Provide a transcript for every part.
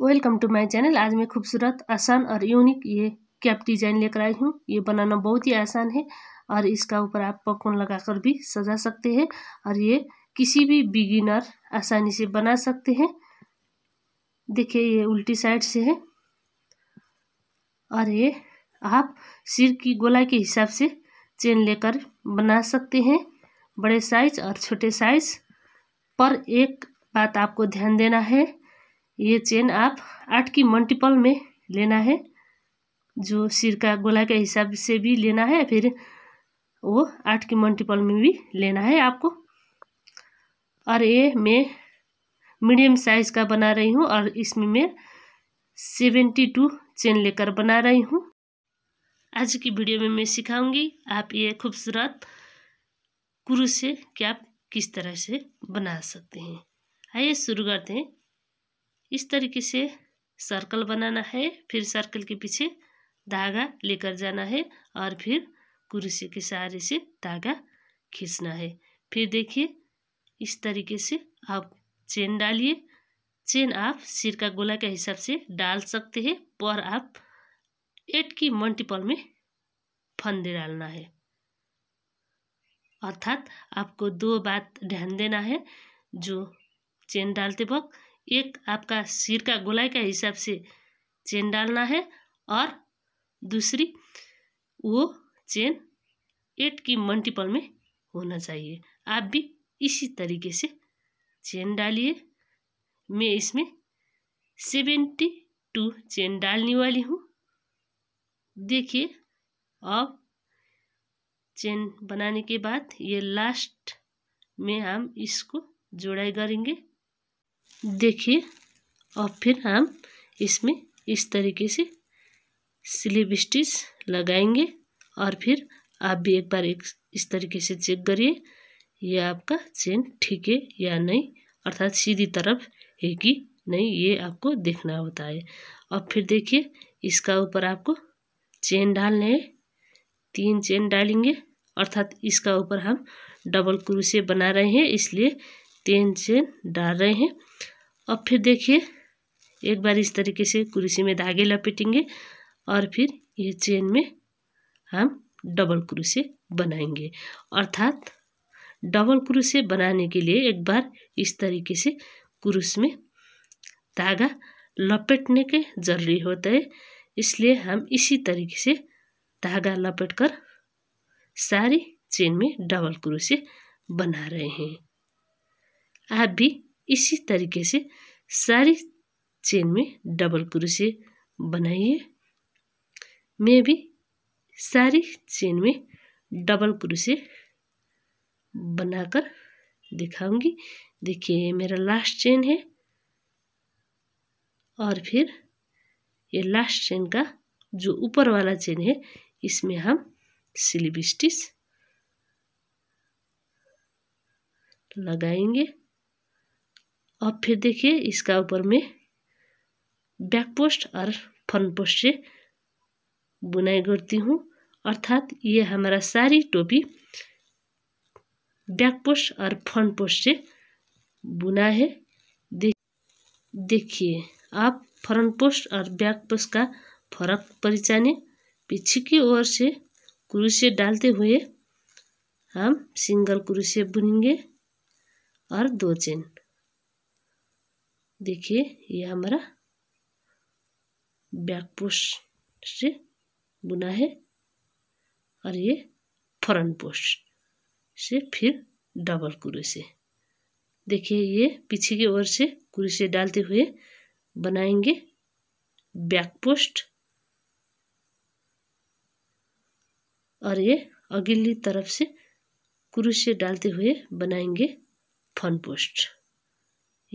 welcome to my channel आज मैं खूबसूरत आसान और यूनिक ये कैप डिज़ाइन लेकर आई हूँ ये बनाना बहुत ही आसान है और इसका ऊपर आप पकवान लगाकर भी सजा सकते हैं और ये किसी भी बिगिनर आसानी से बना सकते हैं देखिए ये उल्टी साइड से है और ये आप सिर की गोलाई के हिसाब से चेन लेकर बना सकते हैं बड़े साइज और छोटे साइज पर एक बात आपको ध्यान देना है ये चेन आप आठ की मल्टीपल में लेना है जो सिर का गोला के हिसाब से भी लेना है फिर वो आठ की मल्टीपल में भी लेना है आपको और ये मैं मीडियम साइज का बना रही हूँ और इसमें मैं सेवेंटी टू चेन लेकर बना रही हूँ आज की वीडियो में मैं सिखाऊंगी आप ये खूबसूरत कुरू से क्या किस तरह से बना सकते हैं आइए शुरू करते हैं इस तरीके से सर्कल बनाना है फिर सर्कल के पीछे धागा लेकर जाना है और फिर कुर्सी के सहारे से धागा खींचना है फिर देखिए इस तरीके से आप चेन डालिए चेन आप सिर का गोला के हिसाब से डाल सकते हैं पर आप एट की मल्टीपल में फंदे डालना है अर्थात आपको दो बात ध्यान देना है जो चेन डालते वक्त एक आपका सिर का गोलाई का हिसाब से चेन डालना है और दूसरी वो चेन एट की मल्टीपल में होना चाहिए आप भी इसी तरीके से चेन डालिए मैं इसमें सेवेंटी टू चेन डालने वाली हूँ देखिए अब चेन बनाने के बाद ये लास्ट में हम इसको जोड़ाई करेंगे देखिए और फिर हम इसमें इस तरीके से स्लीव स्टिच लगाएंगे और फिर आप भी एक बार एक इस तरीके से चेक करिए यह आपका चेन ठीक है या नहीं अर्थात सीधी तरफ है कि नहीं ये आपको देखना होता है और फिर देखिए इसका ऊपर आपको चेन डालने हैं तीन चेन डालेंगे अर्थात इसका ऊपर हम डबल क्रूसे बना रहे हैं इसलिए तीन चेन डाल रहे हैं अब फिर देखिए एक बार इस तरीके से कुर्सी में धागे लपेटेंगे और फिर ये चेन में हम डबल क्रूसे बनाएंगे अर्थात डबल क्रूसे बनाने के लिए एक बार इस तरीके से क्रूस में धागा लपेटने के जरूरी होता है इसलिए हम इसी तरीके से धागा लपेट कर सारी चेन में डबल क्रूसे बना रहे हैं आप भी इसी तरीके से सारी चेन में डबल क्रोशिए बनाइए मैं भी सारी चेन में डबल क्रोशिए बनाकर दिखाऊंगी देखिए ये मेरा लास्ट चेन है और फिर ये लास्ट चेन का जो ऊपर वाला चेन है इसमें हम स्लिप स्टिच लगाएंगे अब फिर देखिए इसका ऊपर में बैक पोस्ट और फ्रंट पोस्ट से बुनाई करती हूँ अर्थात ये हमारा सारी टोपी बैक पोस्ट और फ्रंट पोस्ट से बुना है देखिए आप फ्रंट पोस्ट और बैक पोस्ट का फर्क पहचाने पीछे की ओर से क्रूशे डालते हुए हम सिंगल क्रूशे बुनेंगे और दो चेन देखिए ये हमारा बैक पोस्ट से बुना है और ये फ्रंट पोस्ट से फिर डबल कुरे से देखिए ये पीछे की ओर से कुरुसे से डालते हुए बनाएंगे बैक पोस्ट और ये अगली तरफ से कुरुसे डालते हुए बनाएंगे फन पोस्ट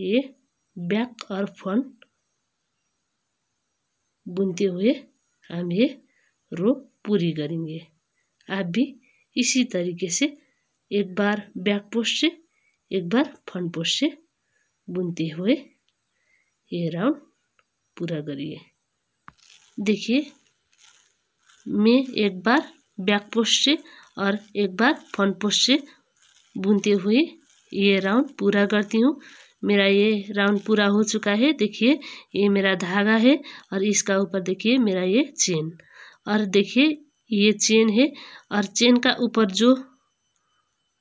ये बैक और फ्रंट बुनते हुए हम ये रो पूरी करेंगे आप भी इसी तरीके से एक बार बैक पोस्ट से एक बार फ्रंट पोस्ट से बुनते हुए ये राउंड पूरा करिए देखिए मैं एक बार बैक पोस्ट से और एक बार फ्रंट पोस्ट से बुनते हुए ये राउंड पूरा करती हूँ मेरा ये राउंड पूरा हो चुका है देखिए ये मेरा धागा है और इसका ऊपर देखिए मेरा ये चेन और देखिए ये चेन है और चेन का ऊपर जो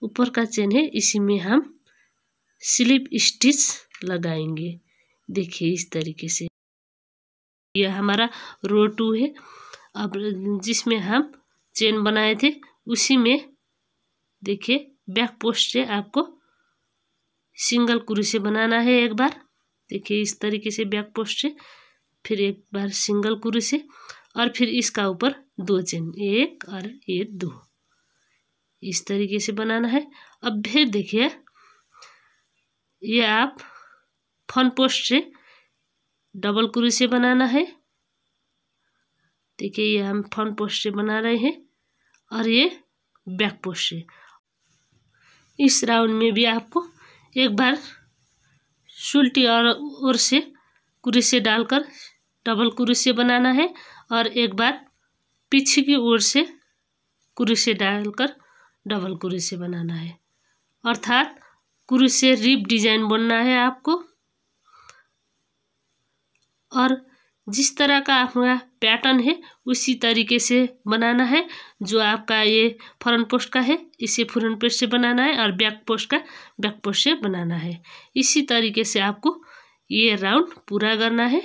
ऊपर का चेन है इसी में हम स्लिप स्टिच लगाएंगे देखिए इस तरीके से यह हमारा रो टू है अब जिसमें हम चेन बनाए थे उसी में देखिए बैक पोस्ट से आपको सिंगल क्रोशिया बनाना है एक बार देखिए इस तरीके से बैक पोस्ट से फिर एक बार सिंगल क्रोशिया और फिर इसका ऊपर दो चेन एक और ये दो इस तरीके से बनाना है अब फिर देखिए ये आप फन पोस्ट से डबल क्रोशिया बनाना है देखिए ये हम फन पोस्ट से बना रहे हैं और ये बैक पोस्ट से इस राउंड में भी आपको एक बार सुलटी और ओर से कुरुसे डालकर डबल क्रूसे बनाना है और एक बार पीछे की ओर से कुरुसे डालकर डबल क्रूसे बनाना है अर्थात क्रूसे रिप डिजाइन बनना है आपको और जिस तरह का आपका पैटर्न है उसी तरीके से बनाना है जो आपका ये फ्रंट पोस्ट का है इसे फ्रंट पोस्ट से बनाना है और बैक पोस्ट का बैक पोस्ट से बनाना है इसी तरीके से आपको ये राउंड पूरा करना है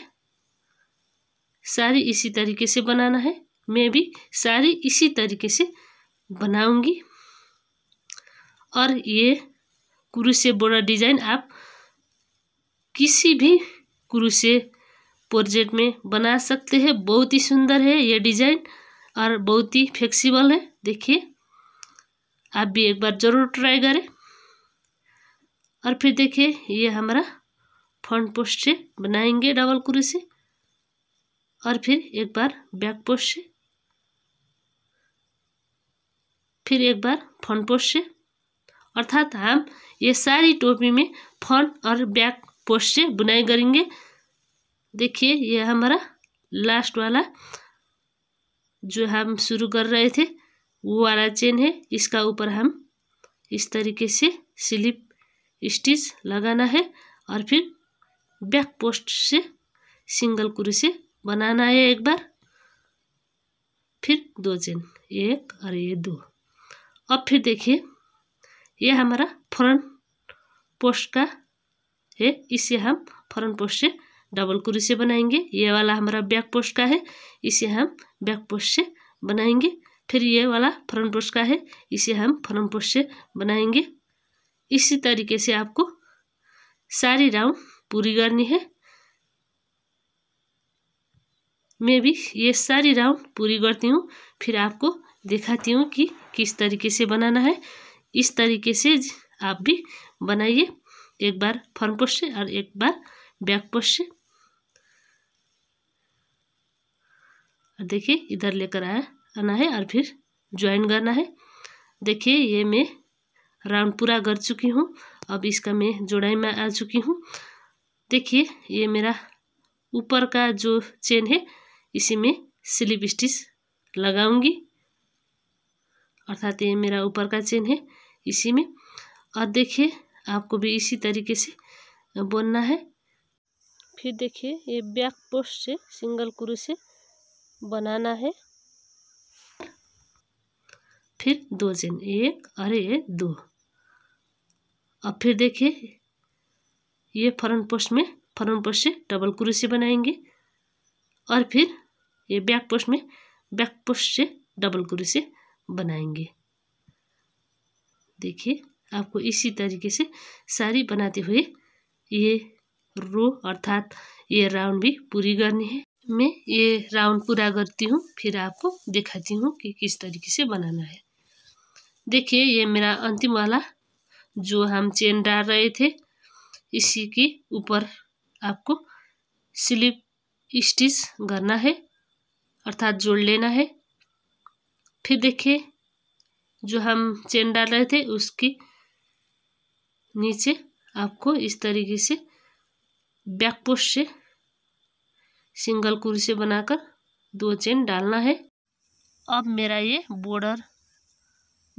सारी इसी तरीके से बनाना है मैं भी सारी इसी तरीके से बनाऊंगी और ये कुरुसे से डिज़ाइन आप किसी भी कुरुसे से प्रोजेक्ट में बना सकते हैं बहुत ही सुंदर है ये डिज़ाइन और बहुत ही फ्लेक्सिबल है देखिए आप भी एक बार ज़रूर ट्राई करें और फिर देखिए ये हमारा फ्रंट पोस्ट से बनाएंगे डबल क्रू से और फिर एक बार बैक पोस्ट से फिर एक बार फ्रंट पोस्ट से अर्थात हम ये सारी टोपी में फ्रंट और बैक पोस्ट से बुनाई करेंगे देखिए ये हमारा लास्ट वाला जो हम शुरू कर रहे थे वो वाला चेन है इसका ऊपर हम इस तरीके से स्लिप स्टिच लगाना है और फिर बैक पोस्ट से सिंगल से बनाना है एक बार फिर दो चेन एक और ये दो अब फिर देखिए ये हमारा फ्रंट पोस्ट का है इसे हम फ्रंट पोस्ट से डबल से बनाएंगे ये वाला हमारा बैक पोस्ट का है इसे हम बैक पोस्ट से बनाएंगे फिर ये वाला फ्रंट पोस्ट का है इसे हम फ्रंट पोस्ट से बनाएंगे इसी तरीके से आपको सारी राउंड पूरी करनी है मैं भी ये सारी राउंड पूरी करती हूँ फिर आपको दिखाती हूँ कि किस तरीके से बनाना है इस तरीके से आप भी बनाइए एक बार फ्रंट पोस्ट से और एक बार बैक पोस्ट से और देखिए इधर लेकर आया आना है और फिर ज्वाइन करना है देखिए ये मैं राउंड पूरा कर चुकी हूँ अब इसका मैं जोड़ाई में आ चुकी हूँ देखिए ये मेरा ऊपर का जो चेन है इसी में स्लिप स्टिच लगाऊंगी अर्थात ये मेरा ऊपर का चेन है इसी में और देखिए आपको भी इसी तरीके से बोनना है फिर देखिए ये बैक पोस्ट से सिंगल क्रू से बनाना है फिर दो चेन एक और ये दो अब फिर देखिए ये फ्रंट पोस्ट में फ्रंट पोस्ट से डबल क्रोशिया बनाएंगे और फिर ये बैक पोस्ट में बैक पोस्ट से डबल क्रोशिया बनाएंगे देखिए आपको इसी तरीके से सारी बनाते हुए ये रो अर्थात ये राउंड भी पूरी करनी है मैं ये राउंड पूरा करती हूँ फिर आपको दिखाती हूँ कि किस तरीके से बनाना है देखिए ये मेरा अंतिम वाला जो हम चेन डाल रहे थे इसी के ऊपर आपको स्लिप स्टिच करना है अर्थात जोड़ लेना है फिर देखिए जो हम चेन डाल रहे थे उसके नीचे आपको इस तरीके से बैक पोस्ट से सिंगल कुर्सी बनाकर दो चेन डालना है अब मेरा ये बॉर्डर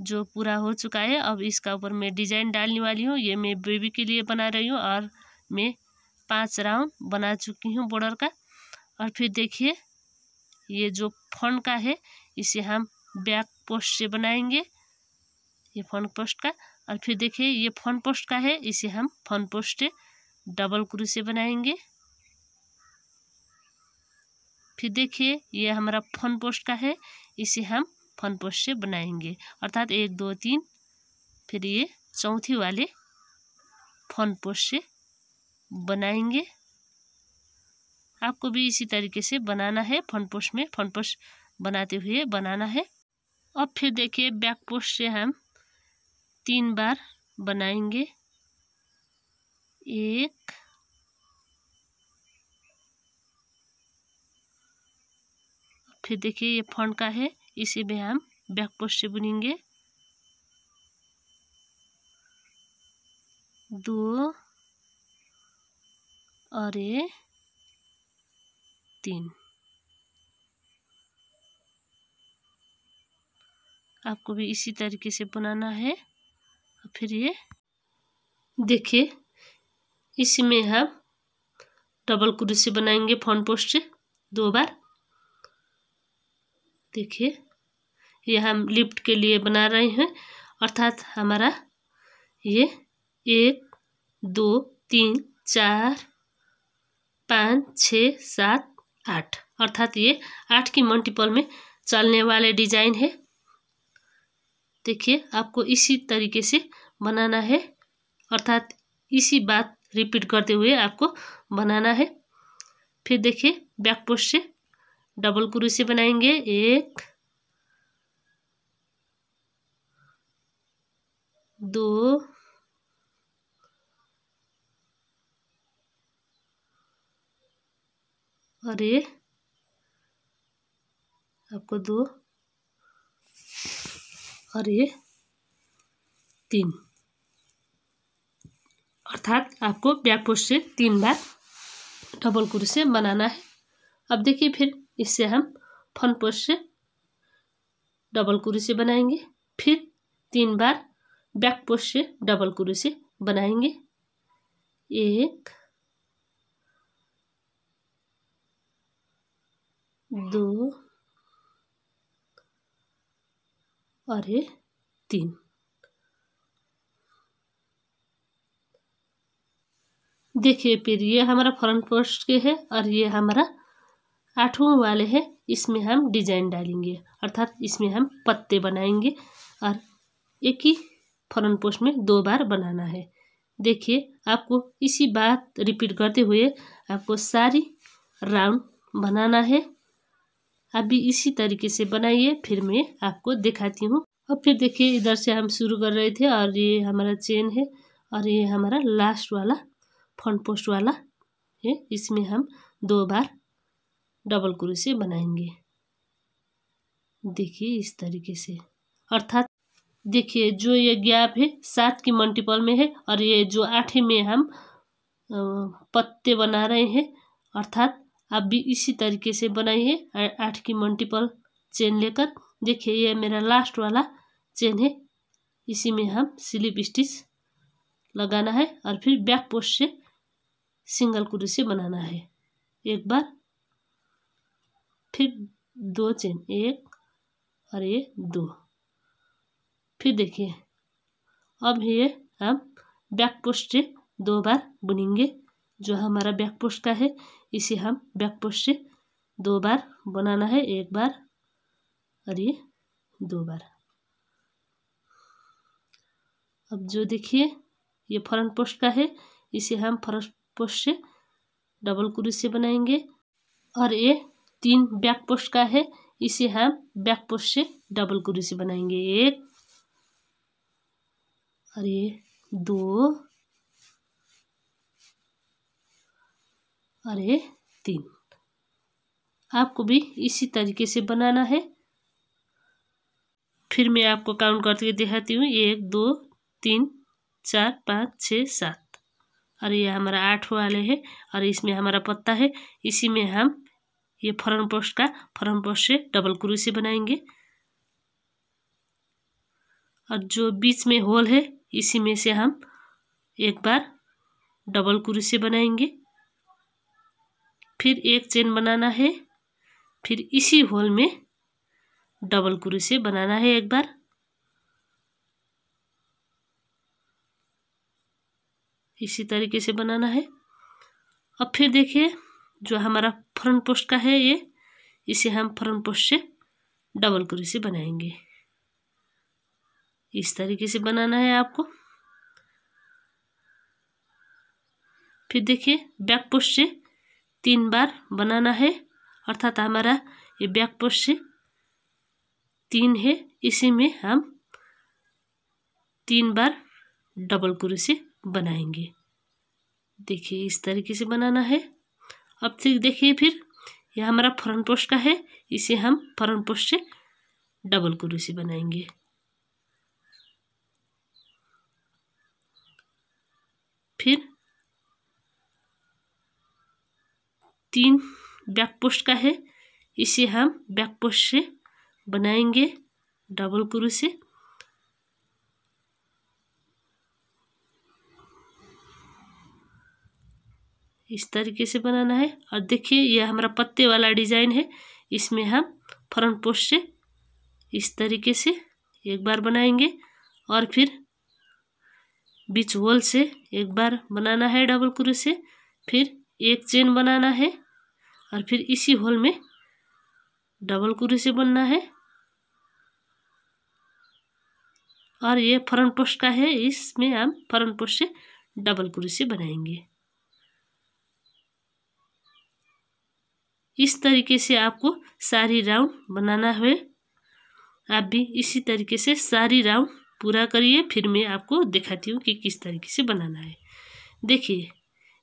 जो पूरा हो चुका है अब इसका ऊपर मैं डिज़ाइन डालने वाली हूँ ये मैं बेबी के लिए बना रही हूँ और मैं पांच राउंड बना चुकी हूँ बॉर्डर का और फिर देखिए ये जो फन का है इसे हम बैक पोस्ट से बनाएंगे ये फन पोस्ट का और फिर देखिए ये फन पोस्ट का है इसे हम फन पोस्ट डबल क्रू से बनाएंगे फिर देखिए ये हमारा फन पोस्ट का है इसे हम फन पोस्ट से बनाएंगे अर्थात एक दो तीन फिर ये चौथी वाले फन पोस्ट से बनाएंगे आपको भी इसी तरीके से बनाना है फन पोस्ट में फन पोस्ट बनाते हुए बनाना है और फिर देखिए बैक पोस्ट से हम तीन बार बनाएंगे एक फिर देखिए ये फ्रंट का है इसी में हम बैक पोस्ट से बुनेंगे दो और ये तीन आपको भी इसी तरीके से बनाना है और फिर ये देखिए इसमें हम डबल क्रोशिया बनाएंगे फ्रंट पोस्ट दो बार देखिए ये हम लिफ्ट के लिए बना रहे हैं अर्थात हमारा ये एक दो तीन चार पाँच छ सात आठ अर्थात ये आठ की मल्टीपल में चलने वाले डिजाइन है देखिए आपको इसी तरीके से बनाना है अर्थात इसी बात रिपीट करते हुए आपको बनाना है फिर देखिए बैक पोस्ट से डबल क्रोशिया बनाएंगे एक दो और ये आपको दो और ये तीन अर्थात आपको बैक पोस्ट से तीन बार डबल क्रोशिया बनाना है अब देखिए फिर इससे हम फन पोस्ट से डबल कुरुसी बनाएंगे फिर तीन बार बैक पोस्ट से डबल कुरुसी बनाएंगे एक दो और ये तीन देखिए फिर ये हमारा फ्रंट पोस्ट के है और ये हमारा आठवां वाले है इसमें हम डिजाइन डालेंगे अर्थात इसमें हम पत्ते बनाएंगे और एक ही फ्रंट पोस्ट में दो बार बनाना है देखिए आपको इसी बात रिपीट करते हुए आपको सारी राउंड बनाना है आप भी इसी तरीके से बनाइए फिर मैं आपको दिखाती हूँ और फिर देखिए इधर से हम शुरू कर रहे थे और ये हमारा चेन है और ये हमारा लास्ट वाला फ्रंट पोस्ट वाला है इसमें हम दो बार डबल क्रोशे बनाएंगे देखिए इस तरीके से अर्थात देखिए जो ये गैप है सात की मल्टीपल में है और ये जो आठ में हम पत्ते बना रहे हैं अर्थात आप भी इसी तरीके से बनाइए आठ की मल्टीपल चेन लेकर देखिए ये मेरा लास्ट वाला चेन है इसी में हम स्लिप स्टिच लगाना है और फिर बैक पोस्ट से सिंगल कुरुसी बनाना है एक बार फिर दो चेन एक और ये दो फिर देखिए अब ये हम बैक पोस्ट से दो बार बुनेंगे जो हमारा बैक पोस्ट का है इसे हम बैक पोस्ट से दो बार बनाना है एक बार और ये दो बार अब जो देखिए ये फ्रंट पोस्ट का है इसे हम फ्रंट पोस्ट से डबल क्रूज से बनाएंगे और ये तीन बैक पोस्ट का है इसे हम बैक पोस्ट से डबल क्रोशी से बनाएंगे एक और ये दो और ये तीन आपको भी इसी तरीके से बनाना है फिर मैं आपको काउंट करके दिखाती हूँ एक दो तीन चार पाँच छः सात और ये हमारा आठ वाले है और इसमें हमारा पत्ता है इसी में हम ये फॉरन पोस्ट का फरन पोस्ट से डबल क्रूसी बनाएंगे और जो बीच में होल है इसी में से हम एक बार डबल क्रूसी बनाएंगे फिर एक चेन बनाना है फिर इसी होल में डबल क्रूसी बनाना है एक बार इसी तरीके से बनाना है अब फिर देखिए जो हमारा फ्रंट पोस्ट का है ये इसे हम फ्रंट पोस्ट से डबल क्रोशे से बनाएंगे इस तरीके से बनाना है आपको फिर देखिए बैक पोस्ट से तीन बार बनाना है अर्थात हमारा ये बैक पोस्ट से तीन है इसी में हम तीन बार डबल क्रोशे बनाएंगे देखिए इस तरीके से बनाना है अब ठीक देखिए फिर यह हमारा फ्रंट पोस्ट का है इसे हम फ्रंट पोस्ट से डबल क्रोसी बनाएंगे फिर तीन बैक पोस्ट का है इसे हम बैक पोस्ट से बनाएंगे डबल क्रू से इस तरीके से बनाना है और देखिए यह हमारा पत्ते वाला डिज़ाइन है इसमें हम फ्रंट पोस्ट से इस तरीके से एक बार बनाएंगे और फिर बीच होल से एक बार बनाना है डबल से फिर एक चेन बनाना है और फिर इसी होल में डबल से बनना है और ये फ्रंट पोस्ट का है इसमें हम फ्रंट पोस्ट से डबल से बनाएंगे इस तरीके से आपको सारी राउंड बनाना है आप भी इसी तरीके से सारी राउंड पूरा करिए फिर मैं आपको दिखाती हूँ कि किस तरीके से बनाना है देखिए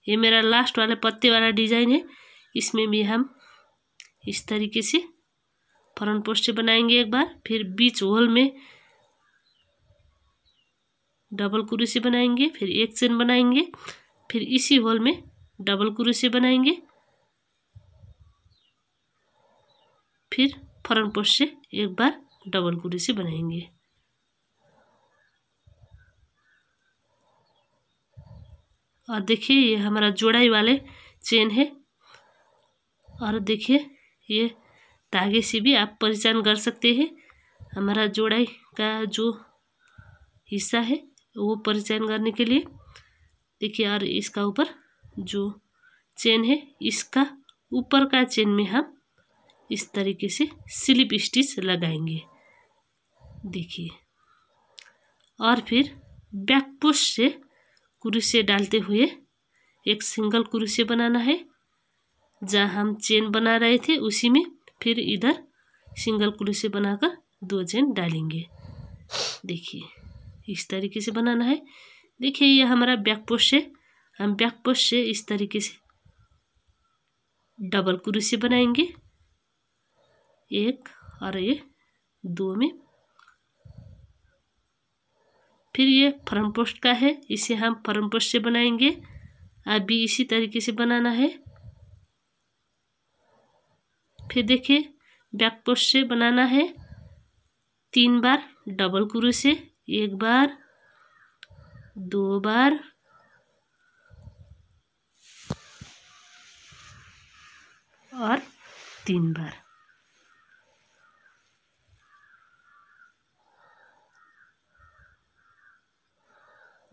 ये मेरा लास्ट वाला पत्ते वाला डिज़ाइन है इसमें भी हम इस तरीके से फ्रंट पोस्ट बनाएंगे एक बार फिर बीच होल में डबल कुरुसी बनाएंगे फिर एक चेन बनाएंगे फिर इसी होल में डबल कुरुसी बनाएंगे फिर फ्रंट पोस्ट से एक बार डबल कुरी से बनाएंगे और देखिए ये हमारा जोड़ाई वाले चेन है और देखिए ये धागे से भी आप पहचान कर सकते हैं हमारा जोड़ाई का जो हिस्सा है वो पहचान करने के लिए देखिए और इसका ऊपर जो चेन है इसका ऊपर का चेन में हम इस तरीके से स्लिप स्टिच लगाएंगे देखिए और फिर बैक पोस्ट से कुरुसे डालते हुए एक सिंगल कुरुसे बनाना है जहाँ हम चेन बना रहे थे उसी में फिर इधर सिंगल कुरुसे बनाकर दो चेन डालेंगे देखिए इस तरीके से बनाना है देखिए ये हमारा बैक पोस्ट है हम बैक पोस्ट से इस तरीके से डबल कुरुसे बनाएंगे एक और ये दो में फिर ये फर्म पोस्ट का है इसे हम फर्म पोस्ट से बनाएंगे अभी भी इसी तरीके से बनाना है फिर देखिए बैक पोस्ट से बनाना है तीन बार डबल क्रू से एक बार दो बार और तीन बार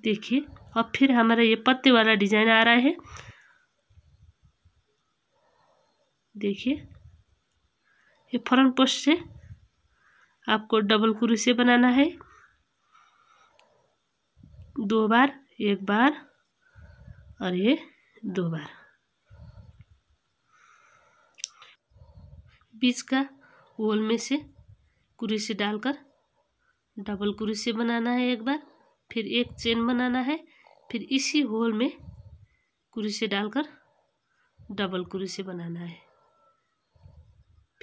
देखिए और फिर हमारा ये पत्ते वाला डिज़ाइन आ रहा है देखिए ये फ्रंट पोस्ट से आपको डबल से बनाना है दो बार एक बार और ये दो बार बीच का होल में से क्रोशिया डालकर डबल क्रोशिया बनाना है एक बार फिर एक चेन बनाना है फिर इसी होल में कुरुसे डालकर डबल कुरुसे बनाना है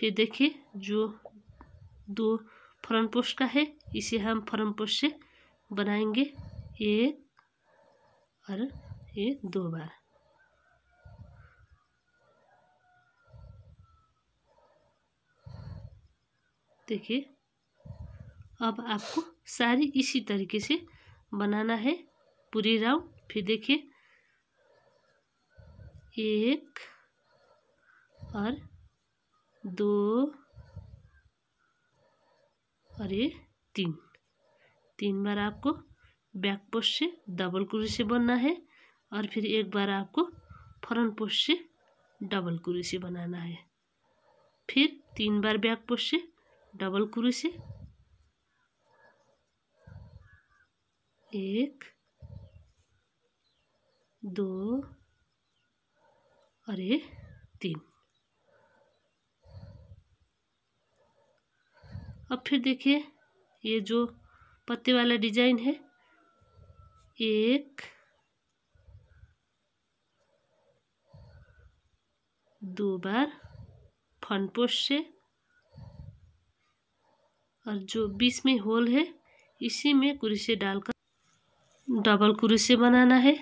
फिर देखिए जो दो फ्रंट पोस्ट का है इसे हम फ्रंट पोस्ट से बनाएंगे एक और ये दो बार देखिए अब आपको सारी इसी तरीके से बनाना है पूरी राउंड फिर देखिए एक और दो और ये तीन तीन बार आपको बैक पोस्ट से डबल कुरी से बनना है और फिर एक बार आपको फ्रंट पोस्ट से डबल कुरी से बनाना है फिर तीन बार बैक पोस्ट से डबल कुरी से एक दो और ये तीन अब फिर देखिए ये जो पत्ते वाला डिजाइन है एक दो बार फन पोस्ट से और जो बीच में होल है इसी में कुरी से डालकर डबल क्रोशिया बनाना है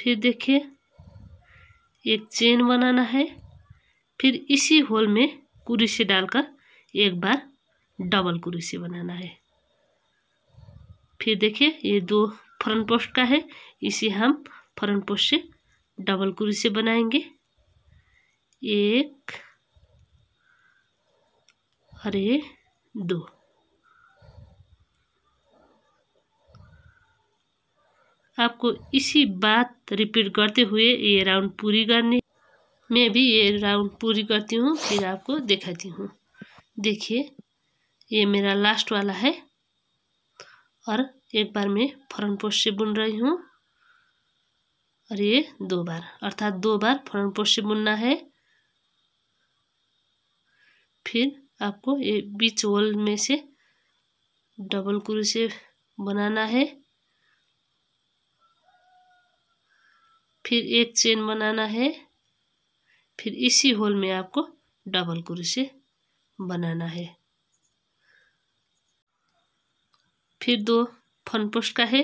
फिर देखिए एक चेन बनाना है फिर इसी होल में क्रोशिया डालकर एक बार डबल क्रोशिया बनाना है फिर देखिए ये दो फ्रंट पोस्ट का है इसे हम फ्रंट पोस्ट से डबल क्रोशिया बनाएंगे एक अरे दो आपको इसी बात रिपीट करते हुए ये राउंड पूरी करनी मैं भी ये राउंड पूरी करती हूँ फिर आपको दिखाती हूँ देखिए ये मेरा लास्ट वाला है और एक बार मैं फ्रंट पोस्ट से बुन रही हूँ और ये दो बार अर्थात दो बार फ्रंट पोस्ट से बुनना है फिर आपको ये बीच होल में से डबल क्रू से बनाना है फिर एक चेन बनाना है फिर इसी होल में आपको डबल क्रोशे बनाना है फिर दो फन पोस्ट का है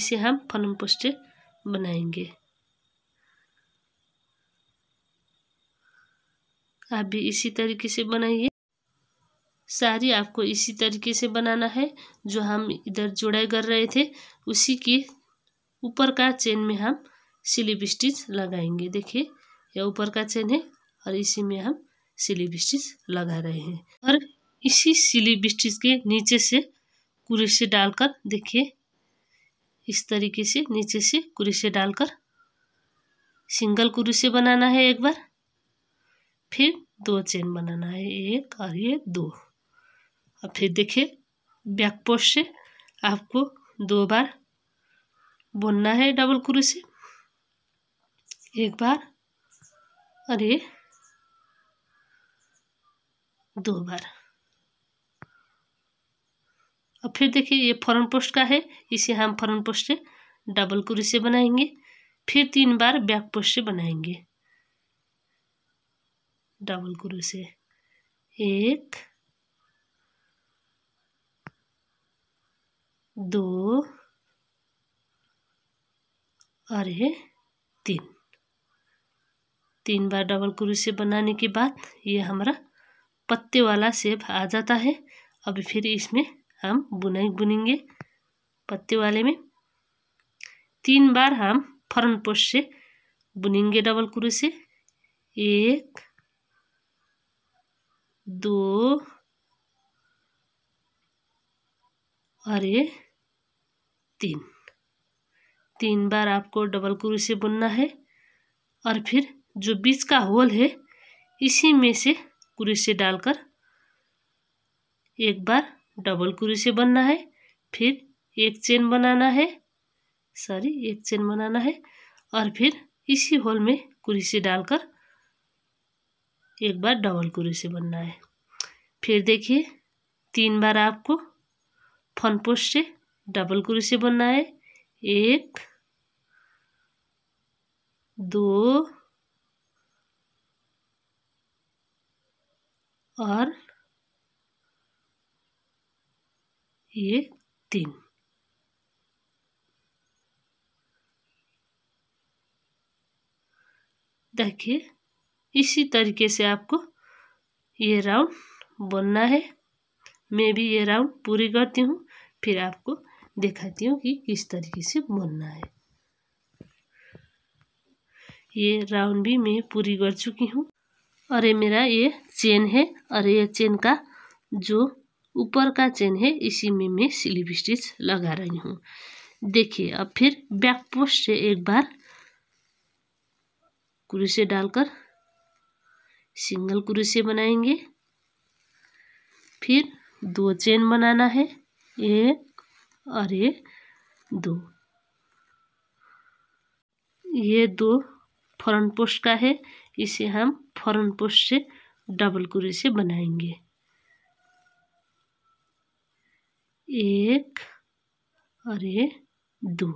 इसे हम फन पोस्ट बनाएंगे आप भी इसी तरीके से बनाइए सारी आपको इसी तरीके से बनाना है जो हम इधर जुड़ाई कर रहे थे उसी के ऊपर का चेन में हम स्लीव स्टिच लगाएंगे देखिए यह ऊपर का चेन है और इसी में हम स्लीव स्टिच लगा रहे हैं और इसी स्लीव स्टिच के नीचे से कुरेसे डालकर देखिए इस तरीके से नीचे से कुरेसे डालकर सिंगल कुरेसे बनाना है एक बार फिर दो चेन बनाना है एक और ये दो और फिर देखिए बैक पोस्ट से आपको दो बार बुनना है डबल कुरेसे एक बार और ये दो बार और फिर देखिए ये फॉरन पोस्ट का है इसे हम फॉरन पोस्ट से डबल कुरी से बनाएंगे फिर तीन बार बैक पोस्ट से बनाएंगे डबल कुरु से एक दो और ये तीन तीन बार डबल क्रोशिया बनाने के बाद ये हमारा पत्ते वाला शेप आ जाता है अब फिर इसमें हम बुनाई बुनेंगे पत्ते वाले में तीन बार हम फरन पोस्ट से बुनेंगे डबल क्रोशिया एक दो और ये तीन तीन बार आपको डबल क्रोशिया बुनना है और फिर जो बीच का होल है इसी में से कुरेसे डालकर एक बार डबल कुरेसे बनना है फिर एक चेन बनाना है सॉरी एक चेन बनाना है और फिर इसी होल में कुरेसे डालकर एक बार डबल कुरेसे बनना है फिर देखिए तीन बार आपको फन पोस्ट से डबल कुरेसे बनना है एक दो और ये तीन देखिए इसी तरीके से आपको ये राउंड बनना है मैं भी ये राउंड पूरी करती हूँ फिर आपको दिखाती हूँ कि किस तरीके से बनना है ये राउंड भी मैं पूरी कर चुकी हूँ और ये मेरा ये चेन है और ये चेन का जो ऊपर का चेन है इसी में मैं स्लीव स्टिच लगा रही हूँ देखिए अब फिर बैक पोस्ट से एक बार कुरुसे डालकर सिंगल कुरुसे बनाएंगे फिर दो चेन बनाना है एक और ये दो ये दो फ्रंट पोस्ट का है इसे हम फौरन पोस्ट से डबल कुरी से बनाएंगे एक और ये दो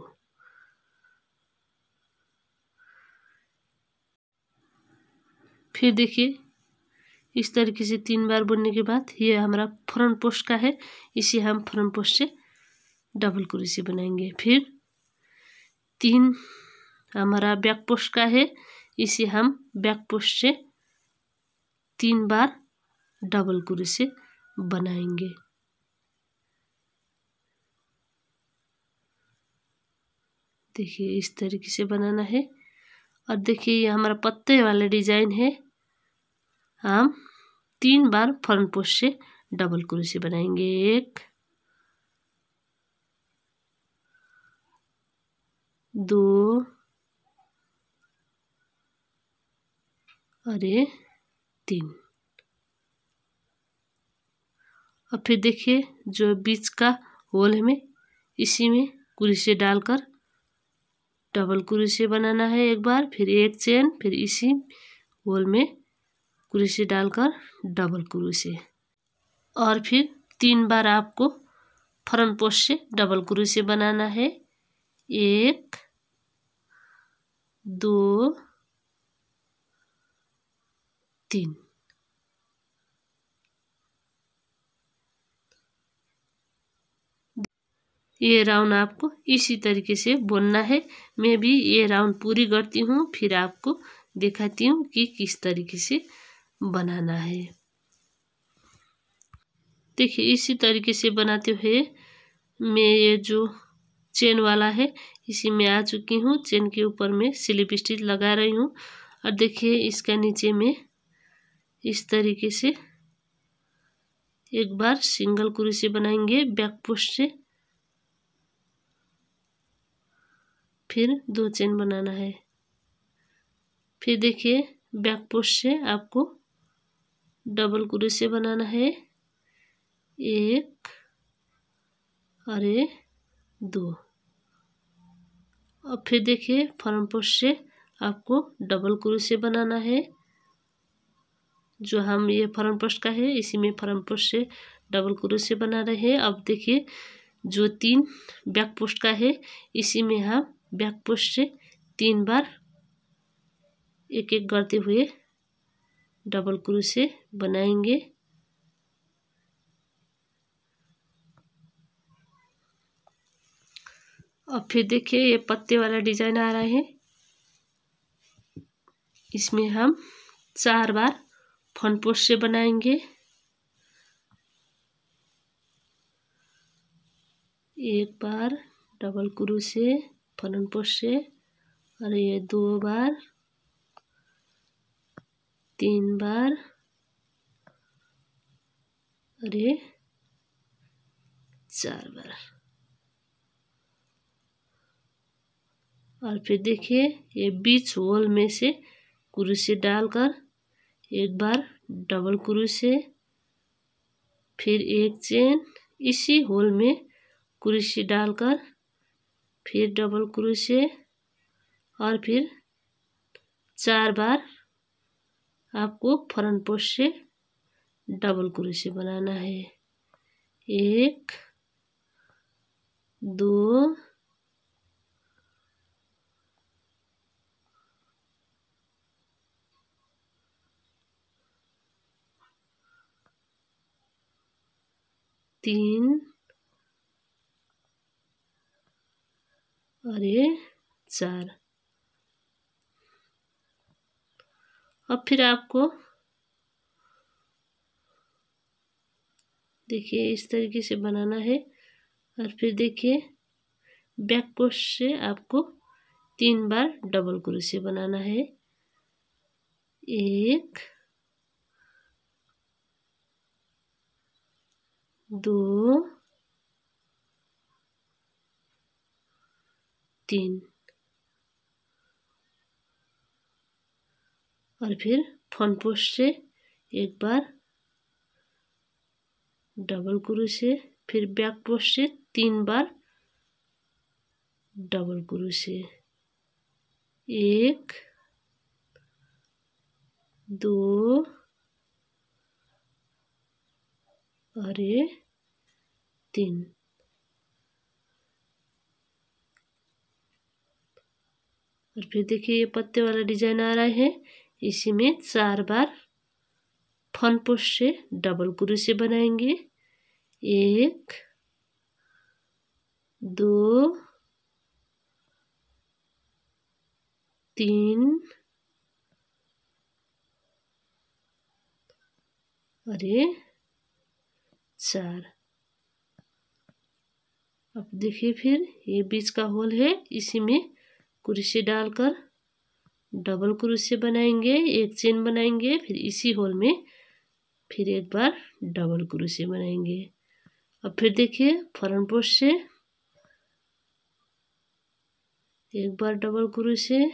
फिर देखिए इस तरीके से तीन बार बुनने के बाद ये हमारा फ्रंट पोस्ट का है इसे हम फ्रंट पोस्ट से डबल कुरी से बनाएंगे फिर तीन हमारा बैक पोस्ट का है इसे हम बैक पोस्ट से तीन बार डबल से बनाएंगे देखिए इस तरीके से बनाना है और देखिए ये हमारा पत्ते वाला डिज़ाइन है हम तीन बार फ्रंट पोस्ट से डबल से बनाएंगे एक दो और ये तीन और फिर देखिए जो बीच का होल है में इसी में कुरिशे डालकर डबल कुरिशे बनाना है एक बार फिर एक चेन फिर इसी होल में कुरिशे डालकर डबल कुरिशे और फिर तीन बार आपको फ्रंट पोस्ट से डबल कुरिशे बनाना है एक दो तीन ये राउंड आपको इसी तरीके से बुनना है मैं भी ये राउंड पूरी करती हूँ फिर आपको दिखाती हूँ कि किस तरीके से बनाना है देखिए इसी तरीके से बनाते हुए मैं ये जो चेन वाला है इसी में आ चुकी हूँ चेन के ऊपर मैं स्लिप स्टिच लगा रही हूँ और देखिए इसका नीचे में इस तरीके से एक बार सिंगल क्रोशिया बनाएंगे बैक पोस्ट से फिर दो चेन बनाना है फिर देखिए बैक पोस्ट से आपको डबल से बनाना है एक और दो और फिर देखिए फ्रंट पोस्ट से आपको डबल से बनाना है जो हम ये फरम पोस्ट का है इसी में फॉर्म पोस्ट से डबल से बना रहे हैं अब देखिए जो तीन बैक पोस्ट का है इसी में हम बैक पोस्ट से तीन बार एक एक करते हुए डबल से बनाएंगे और फिर देखिए ये पत्ते वाला डिजाइन आ रहा है इसमें हम चार बार फन पोस्ट से बनाएंगे एक बार डबल क्रू से फलन पोस्ट से और ये दो बार तीन बार और ये चार बार और फिर देखिए ये बीच होल में से कुरुसी डालकर एक बार डबल क्रोशे फिर एक चेन इसी होल में क्रोशे डालकर फिर डबल क्रोशे और फिर चार बार आपको फ्रंट पोस्ट से डबल क्रोशे बनाना है एक दो तीन और ये चार अब फिर आपको देखिए इस तरीके से बनाना है और फिर देखिए बैक कोश से आपको तीन बार डबल क्रोशिया बनाना है एक দু তিन और फिर फन पोस्ट से एक बार डबल क्रोशे फिर बैक पोस्ट से तीन बार डबल क्रोशे एक दो अरे तीन और फिर देखिए ये पत्ते वाला डिजाइन आ रहा है इसी में चार बार फन पोस्ट से डबल क्रोशे बनाएंगे एक दो तीन अरे चार अब देखिए फिर ये बीच का होल है इसी में क्रोशिया डालकर डबल क्रोशिया बनाएंगे एक चेन बनाएंगे फिर इसी होल में फिर एक बार डबल क्रोशिया बनाएंगे अब फिर देखिए फरन पोस्ट से एक बार डबल क्रोशिया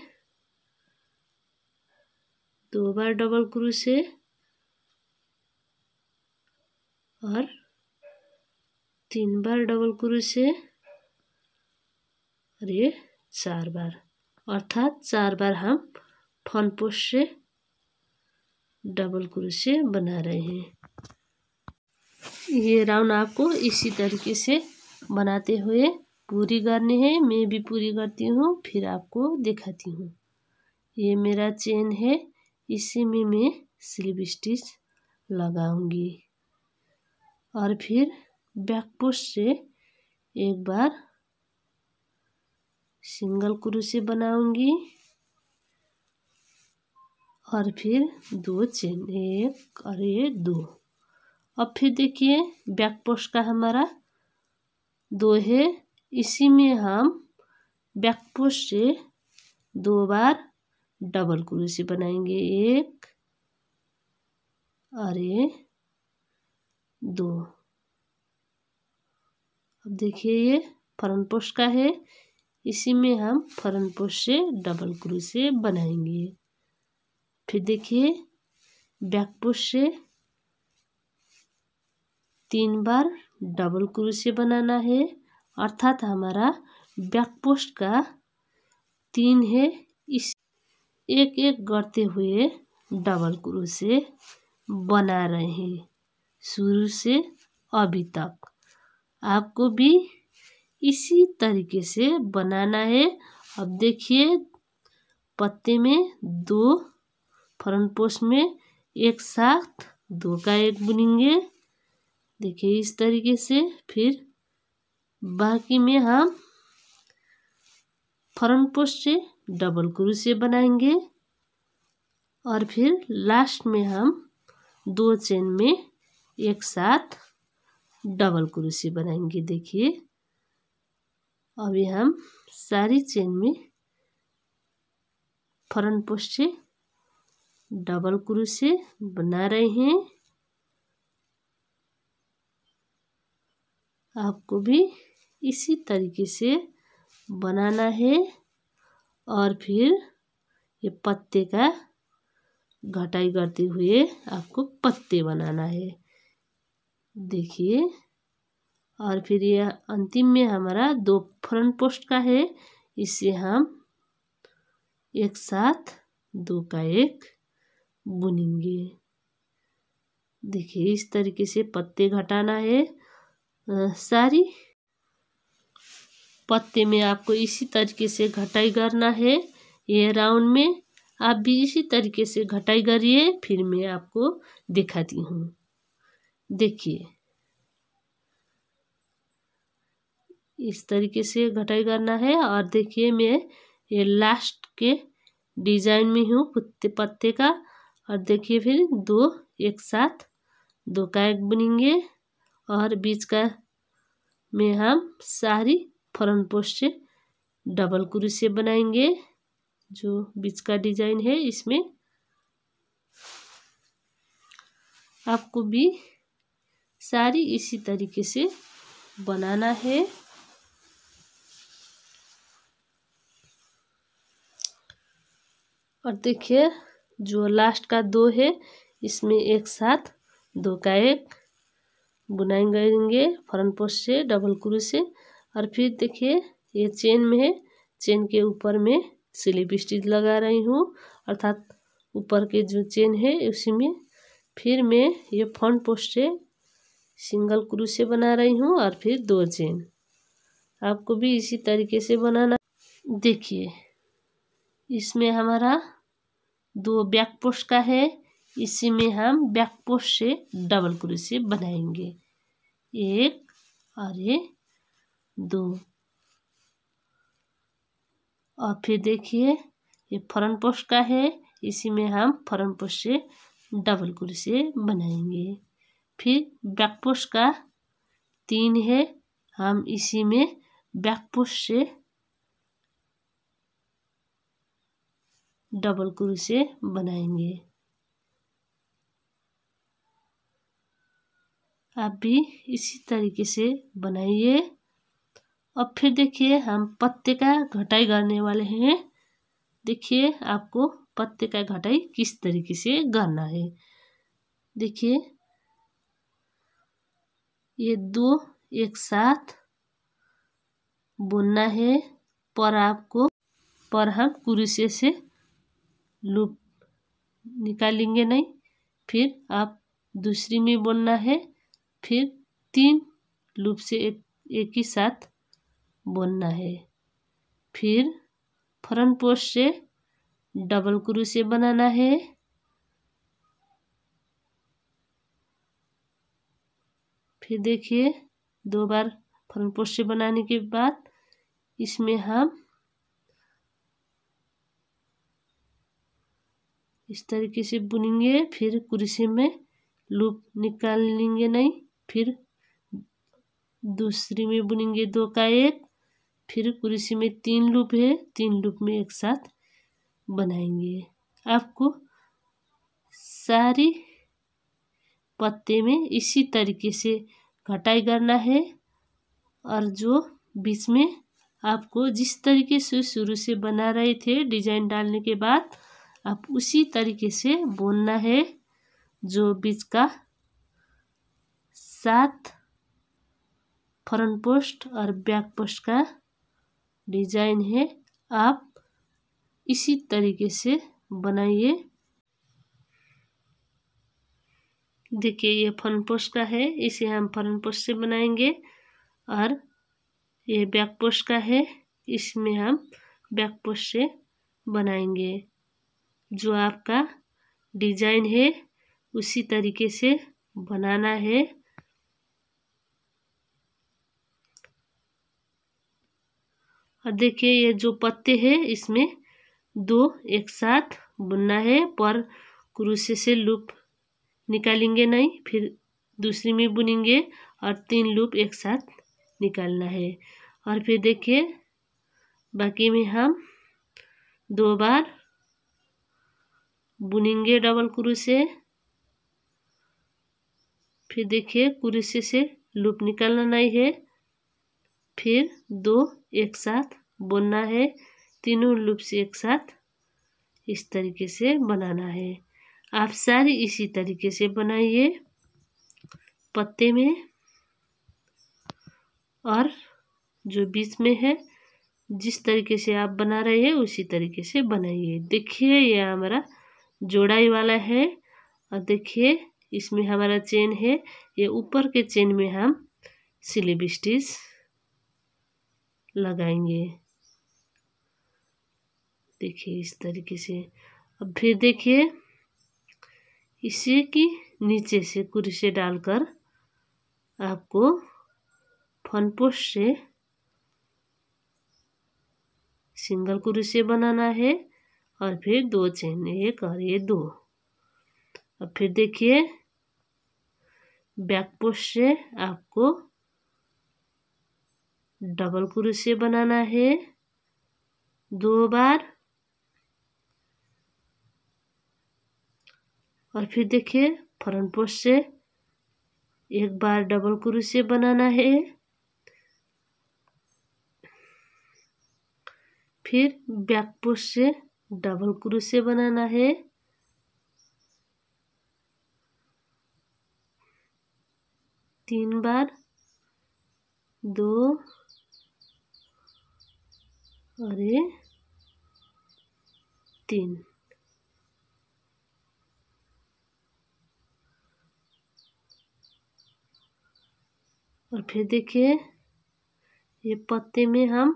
दो बार डबल क्रोशिया और तीन बार डबल क्रोशे और ये चार बार अर्थात चार बार हम फन पोस्ट से डबल क्रोशे बना रहे हैं ये राउंड आपको इसी तरीके से बनाते हुए पूरी करनी है मैं भी पूरी करती हूँ फिर आपको दिखाती हूँ ये मेरा चेन है इसी में मैं स्लिप स्टिच लगाऊंगी और फिर पोस्ट से एक बार सिंगल क्रोशे बनाऊंगी और फिर दो चेन एक और ये दो अब फिर देखिए बैक पोस्ट का हमारा दो है इसी में हम बैक पोस्ट से दो बार डबल क्रोशे बनाएंगे एक और ये दो अब देखिए ये फरन पोष का है इसी में हम फरन पोष से डबल क्रोशे बनाएंगे फिर देखिए बैक पोष से तीन बार डबल क्रोशे बनाना है अर्थात हमारा बैक पोस्ट का तीन है इस एक एक करते हुए डबल क्रोशे बना रहे हैं शुरू से अभी तक आपको भी इसी तरीके से बनाना है अब देखिए पत्ते में दो फ्रंट पोस्ट में एक साथ दो का एक बुनेंगे देखिए इस तरीके से फिर बाकी में हम फ्रंट पोस्ट से डबल से बनाएंगे और फिर लास्ट में हम दो चेन में एक साथ डबल क्रोशिया बनाएंगे देखिए अभी हम सारी चेन में फ्रंट पोस्ट से डबल क्रोशिया बना रहे हैं आपको भी इसी तरीके से बनाना है और फिर ये पत्ते का घटाई करते हुए आपको पत्ते बनाना है देखिए और फिर यह अंतिम में हमारा दो फ्रंट पोस्ट का है इसे हम एक साथ दो का एक बुनेंगे देखिए इस तरीके से पत्ते घटाना है सारी पत्ते में आपको इसी तरीके से घटाई करना है ये राउंड में आप भी इसी तरीके से घटाई करिए फिर मैं आपको दिखाती हूँ देखिए इस तरीके से घटाई करना है और देखिए मैं ये लास्ट के डिजाइन में हूँ पत्ते पत्ते का और देखिए फिर दो एक साथ दो का एक बनेंगे और बीच का में हम सारी फ्रंट पोस्ट से डबल क्रूसे बनाएंगे जो बीच का डिजाइन है इसमें आपको भी सारी इसी तरीके से बनाना है और देखिए जो लास्ट का दो है इसमें एक साथ दो का एक बुनाई करेंगे फ्रंट पोस्ट से डबल क्रू से और फिर देखिए ये चेन में है चेन के ऊपर में स्लिप स्टिच लगा रही हूँ अर्थात ऊपर के जो चेन है उसी में फिर मैं ये फ्रंट पोस्ट से सिंगल क्रूसे बना रही हूँ और फिर दो चेन आपको भी इसी तरीके से बनाना देखिए इसमें हमारा दो बैक पोस्ट का है इसी में हम बैक पोस्ट से डबल क्रोशे बनाएंगे एक और ये दो और फिर देखिए ये फ्रंट पोस्ट का है इसी में हम फ्रंट पोस्ट से डबल क्रोशे बनाएंगे फिर बैकपोस्ट का तीन है हम इसी में बैकपोस्ट से डबल क्रू से बनाएंगे आप भी इसी तरीके से बनाइए और फिर देखिए हम पत्ते का घटाई करने वाले हैं देखिए आपको पत्ते का घटाई किस तरीके से करना है देखिए ये दो एक साथ बुनना है पर आपको पर हम कुरुसे से लूप निकालेंगे नहीं फिर आप दूसरी में बुनना है फिर तीन लूप से एक एक ही साथ बुनना है फिर फ्रंट पोस्ट से डबल कुरुसे बनाना है फिर देखिए दो बार फलन पोस्ट बनाने के बाद इसमें हम इस तरीके से बुनेंगे फिर कुर्सी में लूप निकाल लेंगे नहीं फिर दूसरी में बुनेंगे दो का एक फिर कुर्सी में तीन लूप है तीन लूप में एक साथ बनाएंगे आपको सारी पत्ते में इसी तरीके से घटाई करना है और जो बीच में आपको जिस तरीके से शुरू से बना रहे थे डिजाइन डालने के बाद आप उसी तरीके से बुनना है जो बीच का सात फ्रंट पोस्ट और बैक पोस्ट का डिजाइन है आप इसी तरीके से बनाइए देखिए ये फ्रंट पोस्ट का है इसे हम फ्रंट पोस्ट से बनाएंगे और ये बैक पोस्ट का है इसमें हम बैक पोस्ट से बनाएंगे जो आपका डिजाइन है उसी तरीके से बनाना है और देखिए ये जो पत्ते हैं इसमें दो एक साथ बुनना है पर क्रूसे से लूप निकालेंगे नहीं फिर दूसरी में बुनेंगे और तीन लूप एक साथ निकालना है और फिर देखिए बाकी में हम दो बार बुनेंगे डबल क्रूसे फिर देखिए क्रूसे से लूप निकालना नहीं है फिर दो एक साथ बुनना है तीनों लूप से एक साथ इस तरीके से बनाना है आप सारी इसी तरीके से बनाइए पत्ते में और जो बीच में है जिस तरीके से आप बना रहे हैं उसी तरीके से बनाइए देखिए ये हमारा जोड़ाई वाला है और देखिए इसमें हमारा चेन है ये ऊपर के चेन में हम सिलिप स्टिच लगाएंगे देखिए इस तरीके से अब फिर देखिए इसी की नीचे से कुरेशे डालकर आपको पोस्ट से सिंगल कुरेशे बनाना है और फिर दो चेन एक और ये दो और फिर देखिए बैक पोस्ट से आपको डबल क्रोशिया बनाना है दो बार और फिर देखिए फ्रंट पोस्ट से एक बार डबल क्रोशिया बनाना है फिर बैक पोस्ट से डबल क्रोशिया बनाना है तीन बार दो अरे तीन और फिर देखिए ये पत्ते में हम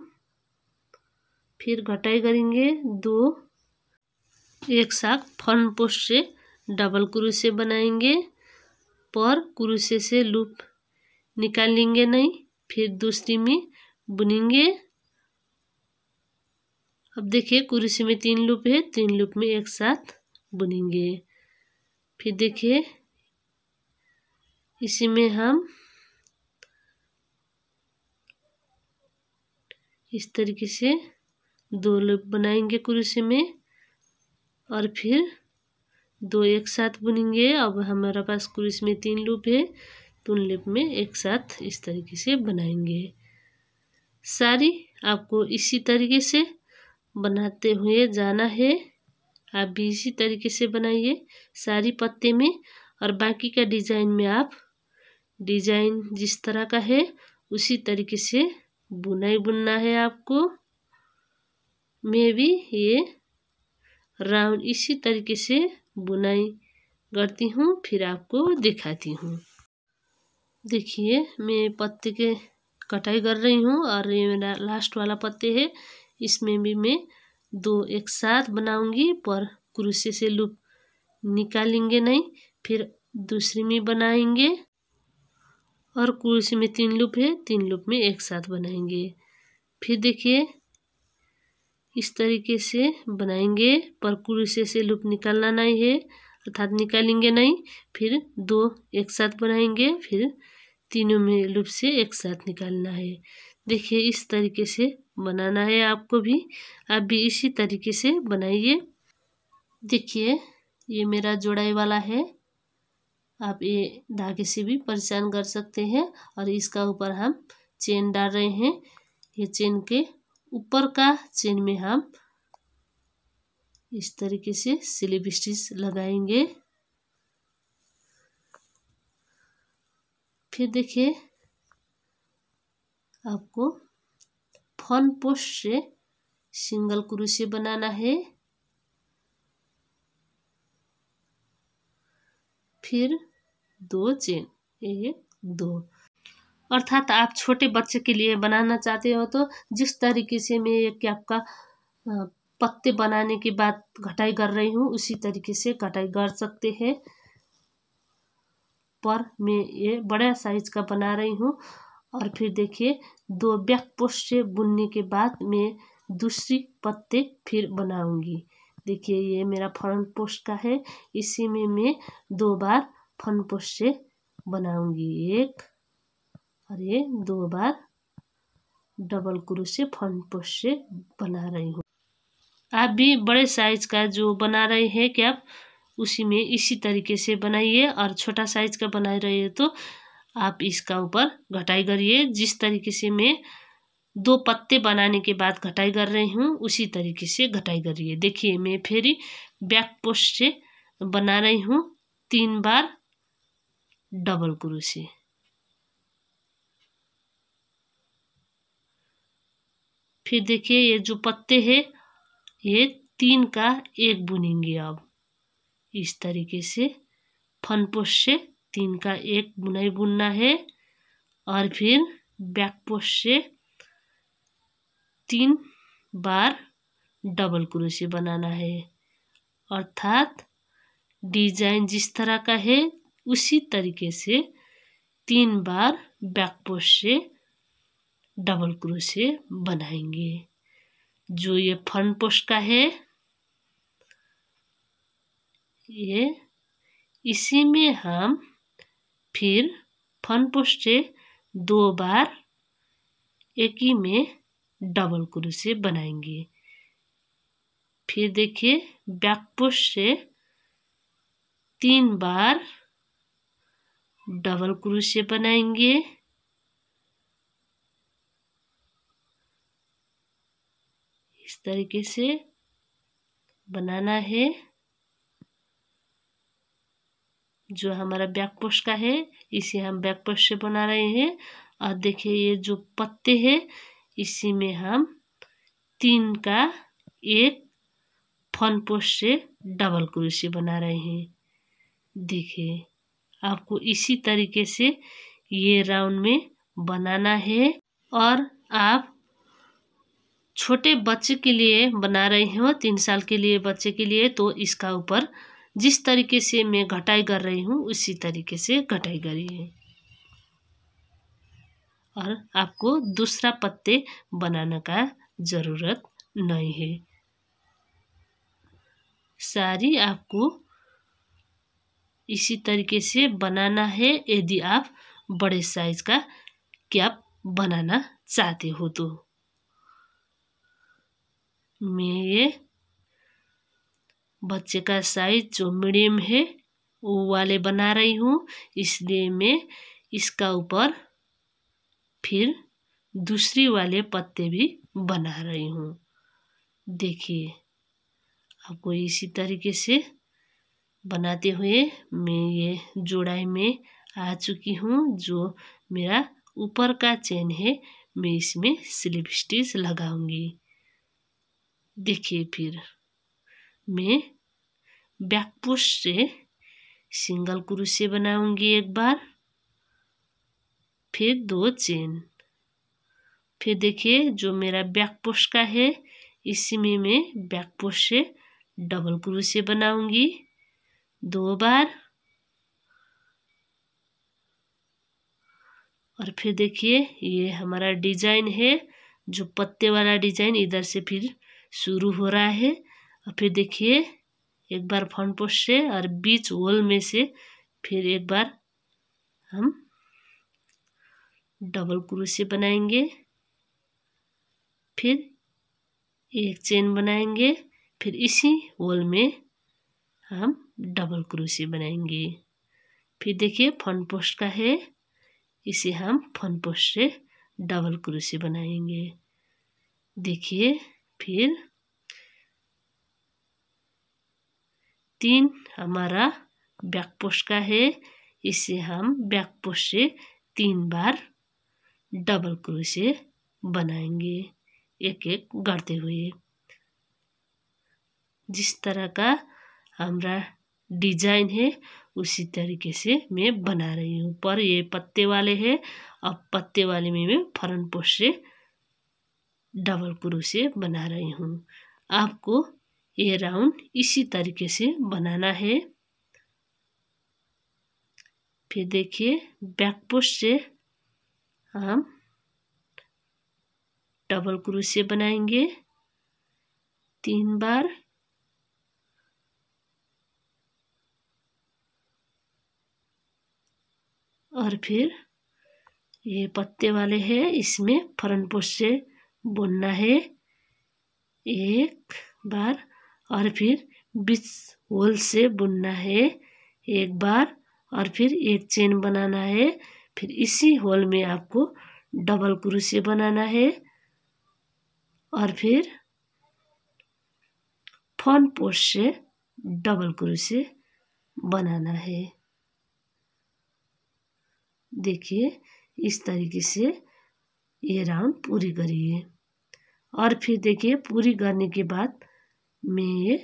फिर घटाई करेंगे दो एक साथ फन पोस्ट से डबल क्रूसे बनाएंगे पर क्रूसे से लूप निकालेंगे नहीं फिर दूसरी में बुनेंगे अब देखिए कुरुसी में तीन लूप है तीन लूप में एक साथ बुनेंगे फिर देखिए इसी में हम इस तरीके से दो लूप बनाएंगे कुरुसी में और फिर दो एक साथ बुनेंगे अब हमारे पास कुरुसी में तीन लूप है तीन तो लूप में एक साथ इस तरीके से बनाएंगे सारी आपको इसी तरीके से बनाते हुए जाना है आप भी इसी तरीके से बनाइए सारी पत्ते में और बाकी का डिज़ाइन में आप डिज़ाइन जिस तरह का है उसी तरीके से बुना ही बुनना है आपको मैं भी ये राउंड इसी तरीके से बुनाई करती हूँ फिर आपको दिखाती हूँ देखिए मैं पत्ते के कटाई कर रही हूँ और ये मेरा लास्ट वाला पत्ते है इसमें भी मैं दो एक साथ बनाऊंगी पर क्रूसे से लूप निकालेंगे नहीं फिर दूसरी में बनाएंगे और कुर्सी में तीन लूप है तीन लूप में एक साथ बनाएंगे फिर देखिए इस तरीके से बनाएंगे पर कुर्सी से लूप निकालना नहीं है अर्थात निकालेंगे नहीं फिर दो एक साथ बनाएंगे फिर तीनों में लूप से एक साथ निकालना है देखिए इस तरीके से बनाना है आपको भी आप भी इसी तरीके से बनाइए देखिए ये मेरा जोड़ाई वाला है आप ये धागे से भी परेशान कर सकते हैं और इसका ऊपर हम चेन डाल रहे हैं ये चेन के ऊपर का चेन में हम इस तरीके से स्लिप स्टिच लगाएंगे फिर देखिए आपको फन पोस्ट से सिंगल क्रोशे बनाना है फिर दो चेन एक दो अर्थात आप छोटे बच्चे के लिए बनाना चाहते हो तो जिस तरीके से मैं ये कैप का पत्ते बनाने के बाद कटाई कर रही हूँ उसी तरीके से कटाई कर सकते हैं पर मैं ये बड़ा साइज का बना रही हूँ और फिर देखिए दो बैक पोस्ट से बुनने के बाद मैं दूसरी पत्ते फिर बनाऊंगी देखिए ये मेरा फ्रंट पोस्ट का है इसी में मैं दो बार फन पोस्ट से बनाऊंगी एक और ये दो बार डबल क्रोशे फन पोस्ट से बना रही हूँ आप भी बड़े साइज का जो बना रहे हैं कि आप उसी में इसी तरीके से बनाइए और छोटा साइज का बना रहे तो आप इसका ऊपर घटाई करिए जिस तरीके से मैं दो पत्ते बनाने के बाद घटाई कर रही हूँ उसी तरीके से घटाई करिए देखिए मैं फिर बैक पोस्ट से बना रही हूँ तीन बार डबल क्रोशे फिर देखिए ये जो पत्ते हैं ये तीन का एक बुनेंगे अब इस तरीके से पोस्ट से तीन का एक बुनाई बुनना है और फिर बैक पोस्ट से तीन बार डबल क्रोशे बनाना है अर्थात डिजाइन जिस तरह का है उसी तरीके से तीन बार बैक पोस्ट से डबल क्रोशे बनाएंगे जो ये फ्रंट पोस्ट का है ये इसी में हम फिर फ्रंट पोस्ट से दो बार एक ही में डबल क्रोशे बनाएंगे फिर देखिए बैक पोस्ट से तीन बार डबल क्रोशिया बनाएंगे इस तरीके से बनाना है जो हमारा बैक पोस्ट का है इसे हम बैक पोस्ट से बना रहे हैं और देखिए ये जो पत्ते है इसी में हम तीन का एक फन पोस्ट से डबल क्रोशिया बना रहे हैं देखिए आपको इसी तरीके से ये राउंड में बनाना है और आप छोटे बच्चे के लिए बना रहे हो तीन साल के लिए बच्चे के लिए तो इसका ऊपर जिस तरीके से मैं घटाई कर रही हूँ उसी तरीके से घटाई करी है और आपको दूसरा पत्ते बनाने का ज़रूरत नहीं है सारी आपको इसी तरीके से बनाना है यदि आप बड़े साइज का कैप बनाना चाहते हो तो मैं ये बच्चे का साइज जो मीडियम है वो वाले बना रही हूँ इसलिए मैं इसका ऊपर फिर दूसरी वाले पत्ते भी बना रही हूँ देखिए आपको इसी तरीके से बनाते हुए मैं ये जोड़ाई में आ चुकी हूँ जो मेरा ऊपर का चेन है मैं इसमें स्लिप स्टिच लगाऊंगी देखिए फिर मैं बैक पुश से सिंगल क्रोशे बनाऊंगी एक बार फिर दो चेन फिर देखिए जो मेरा बैक पोस्ट का है इसी में मैं बैक पोस्ट से डबल क्रोशे बनाऊंगी दो बार और फिर देखिए ये हमारा डिजाइन है जो पत्ते वाला डिजाइन इधर से फिर शुरू हो रहा है और फिर देखिए एक बार फ्रंट पोस्ट से और बीच होल में से फिर एक बार हम डबल क्रोशे बनाएंगे फिर एक चेन बनाएंगे फिर इसी होल में हम डबल क्रोशे बनाएंगे फिर देखिए फन पोस्ट का है इसे हम फन पोस्ट से डबल क्रोशे बनाएंगे देखिए फिर तीन हमारा बैक पोस्ट का है इसे हम बैक पोस्ट से तीन बार डबल क्रोशे बनाएंगे एक एक करते हुए जिस तरह का हमारा डिजाइन है उसी तरीके से मैं बना रही हूँ पर ये पत्ते वाले हैं अब पत्ते वाले में मैं फरन पोस्ट से डबल क्रू से बना रही हूँ आपको ये राउंड इसी तरीके से बनाना है फिर देखिए बैक पोस्ट से हम डबल क्रू से बनाएंगे तीन बार और फिर ये पत्ते वाले हैं इसमें फ्रंट पोस्ट से बुनना है एक बार और फिर बीच होल से बुनना है एक बार और फिर एक चेन बनाना है फिर इसी होल में आपको डबल क्रूसे बनाना है और फिर फन पोस्ट से डबल क्रूसे बनाना है देखिए इस तरीके से ये राउंड पूरी करिए और फिर देखिए पूरी करने के बाद मैं ये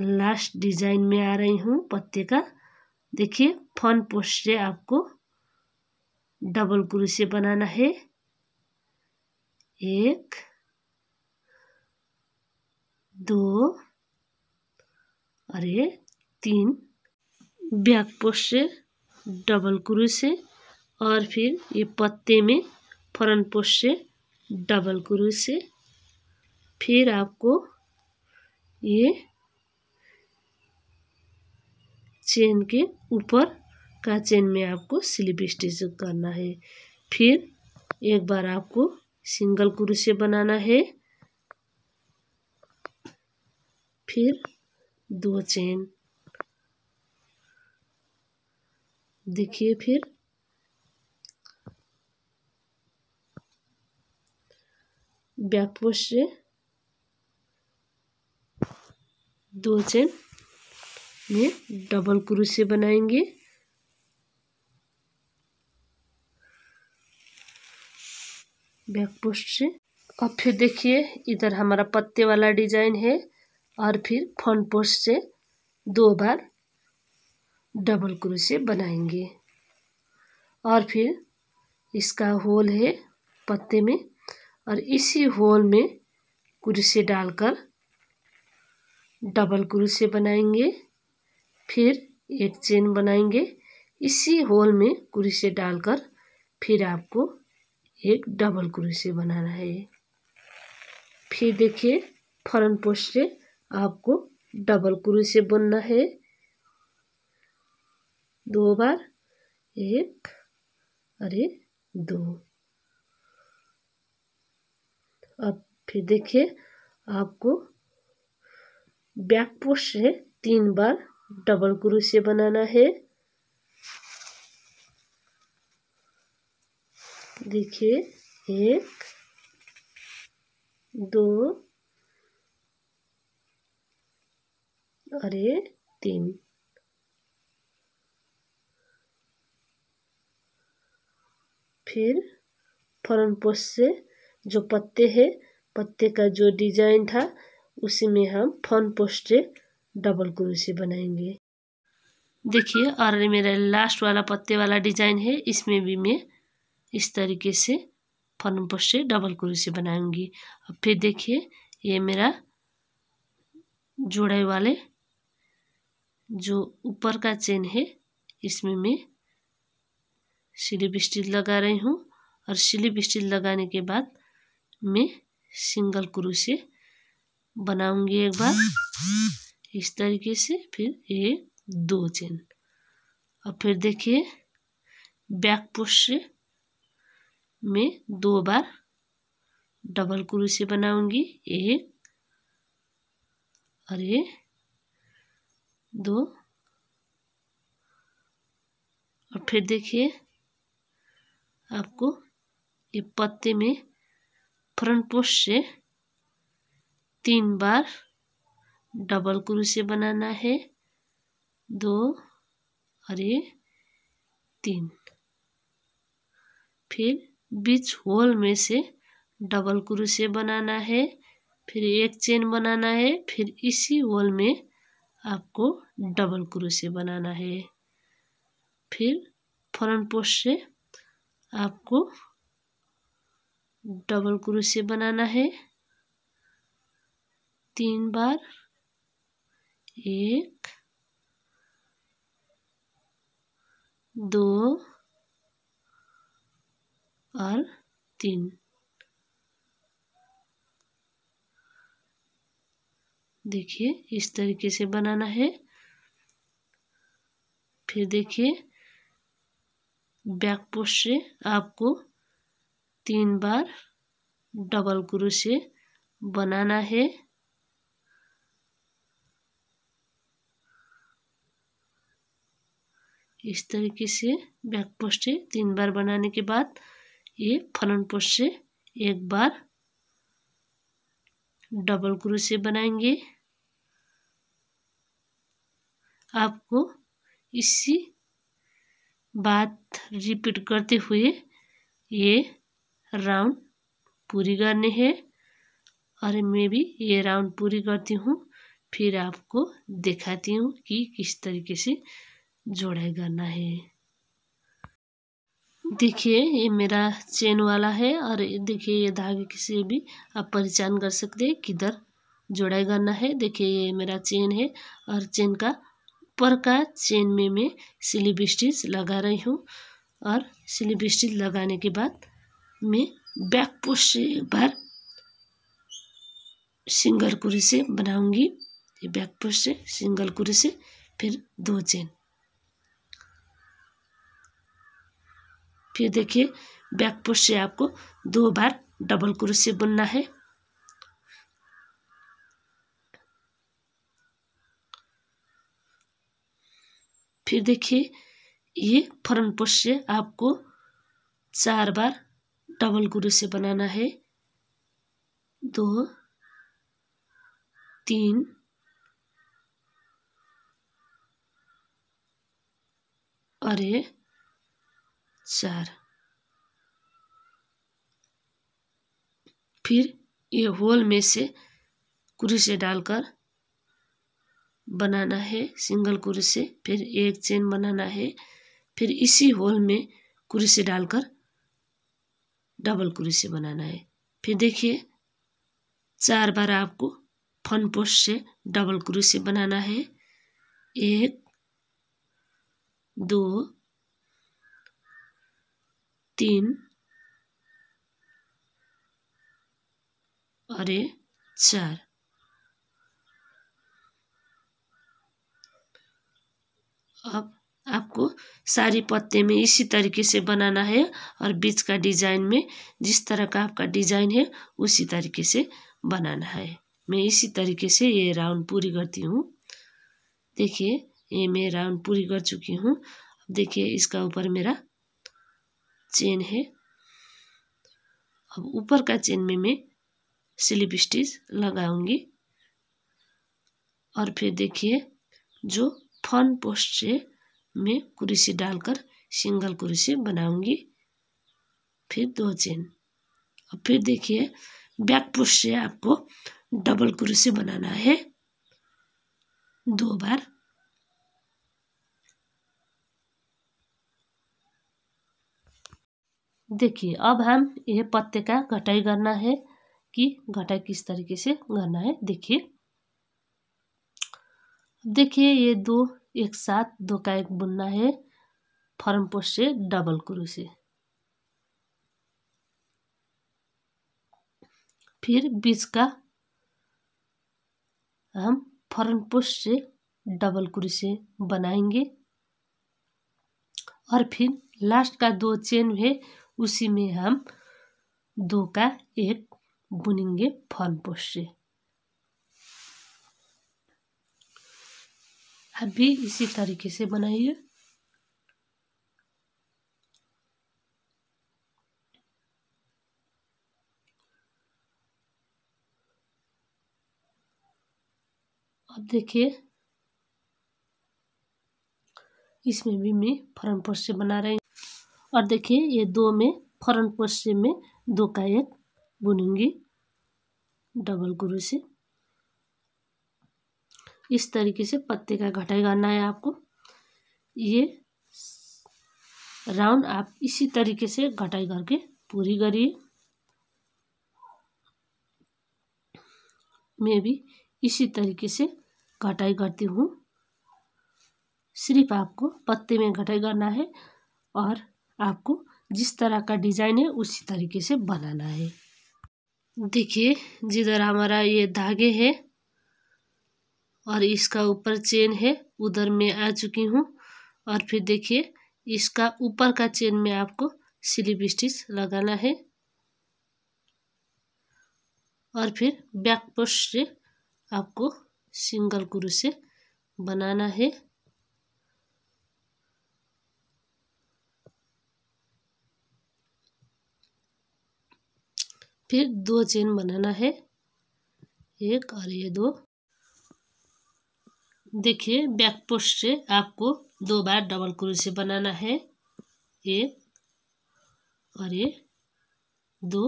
लास्ट डिजाइन में आ रही हूँ पत्ते का देखिए फन पोस्ट से आपको डबल क्रोशिया बनाना है एक दो और ये तीन बैक पोस्ट से डबल क्रूज से और फिर ये पत्ते में फरन पोस्ट से डबल क्रूज से फिर आपको ये चेन के ऊपर का चेन में आपको स्लिप स्टिच करना है फिर एक बार आपको सिंगल क्रूज से बनाना है फिर दो चेन देखिए फिर पोस्ट से दो चेन में डबल क्रोशे बनाएंगे बैक पोस्ट से और फिर देखिए इधर हमारा पत्ते वाला डिजाइन है और फिर फ्रंट पोस्ट से दो बार डबल क्रोशे बनाएंगे और फिर इसका होल है पत्ते में और इसी होल में क्रोशे डालकर डबल क्रोशे बनाएंगे फिर एक चेन बनाएंगे इसी होल में क्रोशे डालकर फिर आपको एक डबल क्रोशे बनाना है फिर देखिए फ्रंट पोस्ट से आपको डबल क्रोशे बनना है दो बार एक अरे दो अब फिर देखिए आपको बैक पोस्ट से तीन बार डबल क्रोशिया बनाना है देखिए एक दो अरे तीन फिर फरन पोस्ट से जो पत्ते हैं पत्ते का जो डिजाइन था उसी में हम फ़ौरन पोस्ट से डबल क्रोशिया बनाएंगे देखिए और मेरा लास्ट वाला पत्ते वाला डिजाइन है इसमें भी मैं इस तरीके से फन पोस्ट से डबल क्रोशिया बनाऊंगी और फिर देखिए ये मेरा जोड़े वाले जो ऊपर का चेन है इसमें मैं स्लिप स्टिच लगा रही हूँ और स्लिप स्टिच लगाने के बाद मैं सिंगल क्रोशे बनाऊंगी एक बार इस तरीके से फिर एक दो चेन और फिर देखिए बैक पोस्ट से मैं दो बार डबल क्रोशे बनाऊंगी एक और ये दो और फिर देखिए आपको ये पत्ते में फ्रंट पोस्ट से तीन बार डबल क्रोशे बनाना है दो और ये तीन फिर बीच होल में से डबल क्रोशे बनाना है फिर एक चेन बनाना है फिर इसी होल में आपको डबल क्रोशे बनाना है फिर फ्रंट पोस्ट से आपको डबल क्रोशिया बनाना है तीन बार एक दो और तीन देखिए इस तरीके से बनाना है फिर देखिए बैक पोस्ट से आपको तीन बार डबल से बनाना है इस तरीके से बैक पोस्ट से तीन बार बनाने के बाद ये फलन पोस्ट से एक बार डबल से बनाएंगे आपको इसी बात रिपीट करते हुए ये राउंड पूरी करने है और मैं भी ये राउंड पूरी करती हूँ फिर आपको दिखाती हूँ कि किस तरीके से जोड़ाई करना है देखिए ये मेरा चेन वाला है और देखिए ये धागे किसी भी आप पहचान कर सकते हैं किधर जोड़ाई करना है देखिए ये मेरा चेन है और चेन का ऊपर का चेन में मैं स्लीव स्टिच लगा रही हूँ और स्लीव स्टिच लगाने के बाद मैं बैक पोस्ट से एक बार सिंगल कुरी से बनाऊंगी ये बैक पोस्ट से सिंगल कुरी से फिर दो चेन फिर देखिए बैक पोस्ट से आपको दो बार डबल क्रोशिया बुनना है फिर देखिए ये फरन पोस्ट से आपको चार बार डबल गुरु से बनाना है दो तीन और ये चार फिर ये होल में से कुरी से डालकर बनाना है सिंगल कुरसे फिर एक चेन बनाना है फिर इसी होल में कुरसे डालकर डबल कुरसे बनाना है फिर देखिए चार बार आपको फन पोस्ट से डबल कुरसे बनाना है एक दो तीन अरे चार अब आपको सारी पत्ते में इसी तरीके से बनाना है और बीच का डिज़ाइन में जिस तरह का आपका डिज़ाइन है उसी तरीके से बनाना है मैं इसी तरीके से ये राउंड पूरी करती हूँ देखिए ये मैं राउंड पूरी कर चुकी हूँ देखिए इसका ऊपर मेरा चेन है अब ऊपर का चेन में मैं स्लिप स्टिच लगाऊंगी और फिर देखिए जो फन पोस्ट से मैं कुरेसी डालकर सिंगल कुरेसी बनाऊंगी फिर दो चेन और फिर देखिए बैक पोस्ट से आपको डबल कुरेसी बनाना है दो बार देखिए अब हम यह पत्ते का घटाई करना है कि घटाई किस तरीके से करना है देखिए देखिए ये दो एक साथ दो का एक बुनना है फॉर्म पोस्ट से डबल क्रोशे फिर बीच का हम फॉर्म पोस्ट से डबल क्रोशे बनाएंगे और फिर लास्ट का दो चेन है उसी में हम दो का एक बुनेंगे फॉर्म पोस्ट से आप भी इसी तरीके से बनाइए अब देखिए इसमें भी मैं फरन पोस्ट बना रही हूँ और देखिए ये दो में फरन पोस्ट में दो का एक बुनेंगी डबल गुरु से इस तरीके से पत्ते का घटाई करना है आपको ये राउंड आप इसी तरीके से घटाई करके पूरी करिए मैं भी इसी तरीके से घटाई करती हूँ सिर्फ आपको पत्ते में घटाई करना है और आपको जिस तरह का डिज़ाइन है उसी तरीके से बनाना है देखिए जिधर हमारा ये धागे है और इसका ऊपर चेन है उधर मैं आ चुकी हूँ और फिर देखिए इसका ऊपर का चेन में आपको स्लिप स्टिच लगाना है और फिर बैक पोस्ट से आपको सिंगल क्रू से बनाना है फिर दो चेन बनाना है एक और ये दो देखिए बैक पोस्ट से आपको दो बार डबल क्रोशे बनाना है एक और ये दो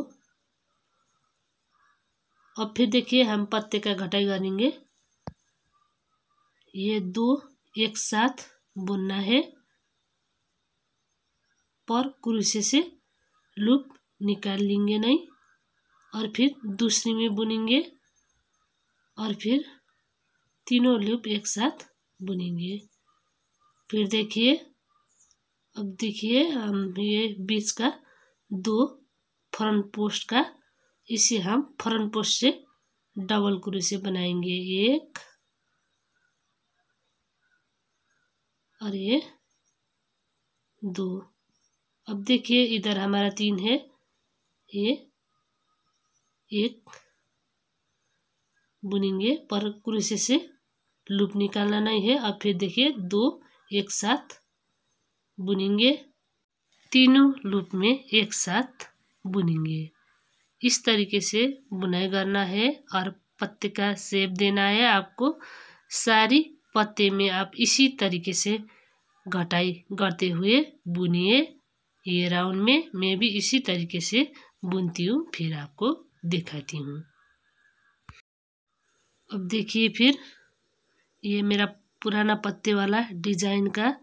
और फिर देखिए हम पत्ते का घटाई करेंगे ये दो एक साथ बुनना है पर क्रोशे से लूप निकाल लेंगे नहीं और फिर दूसरी में बुनेंगे और फिर तीनों लूप एक साथ बुनेंगे फिर देखिए अब देखिए हम ये बीच का दो फ्रंट पोस्ट का इसे हम फ्रंट पोस्ट से डबल से बनाएंगे एक और ये दो अब देखिए इधर हमारा तीन है ये एक बुनेंगे पर क्रोशे से लूप निकालना नहीं है अब फिर देखिए दो एक साथ बुनेंगे तीनों लूप में एक साथ बुनेंगे इस तरीके से बुनाई करना है और पत्ते का सेप देना है आपको सारी पत्ते में आप इसी तरीके से घटाई करते हुए बुनिए ये राउंड में मैं भी इसी तरीके से बुनती हूँ फिर आपको दिखाती हूँ अब देखिए फिर ये मेरा पुराना पत्ते वाला डिजाइन का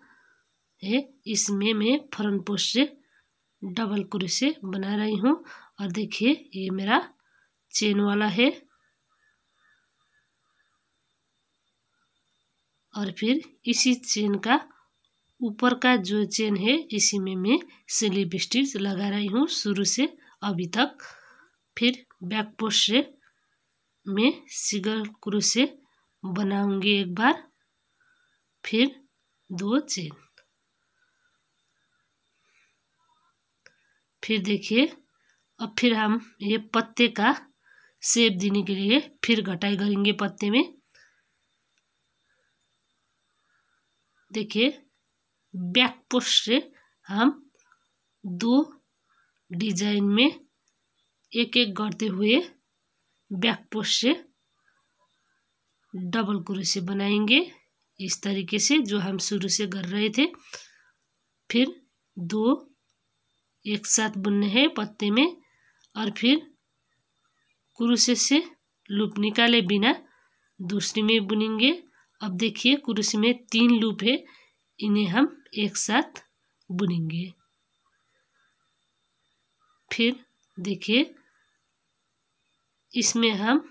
है इसमें मैं फ्रंट पोस्ट से डबल से बना रही हूँ और देखिए ये मेरा चेन वाला है और फिर इसी चेन का ऊपर का जो चेन है इसी में मैं स्लीप स्टिच लगा रही हूँ शुरू से अभी तक फिर बैक पोस्ट से मैं सिगल क्रोशे बनाऊंगी एक बार फिर दो चेन फिर देखिए अब फिर हम ये पत्ते का सेप देने के लिए फिर घटाई करेंगे पत्ते में देखिए बैक पोस्ट से हम दो डिजाइन में एक एक करते हुए बैक पोस्ट से डबल क्रोशे बनाएंगे इस तरीके से जो हम शुरू से कर रहे थे फिर दो एक साथ बुनने हैं पत्ते में और फिर क्रोशे से लूप निकाले बिना दूसरी में बुनेंगे अब देखिए क्रोशे में तीन लूप है इन्हें हम एक साथ बुनेंगे फिर देखिए इसमें हम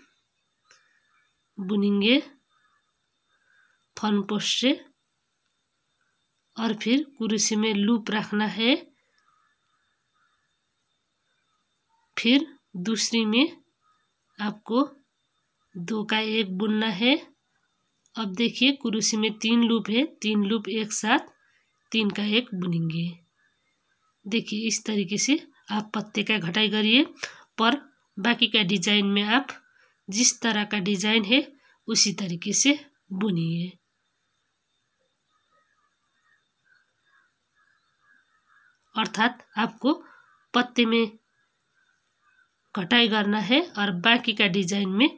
बुनेंगे फन पोस्ट से और फिर कुरुसी में लूप रखना है फिर दूसरी में आपको दो का एक बुनना है अब देखिए कुरुसी में तीन लूप है तीन लूप एक साथ तीन का एक बुनेंगे देखिए इस तरीके से आप पत्ते का घटाई करिए पर बाकी का डिजाइन में आप जिस तरह का डिज़ाइन है उसी तरीके से बुनिए अर्थात आपको पत्ते में कटाई करना है और बाकी का डिजाइन में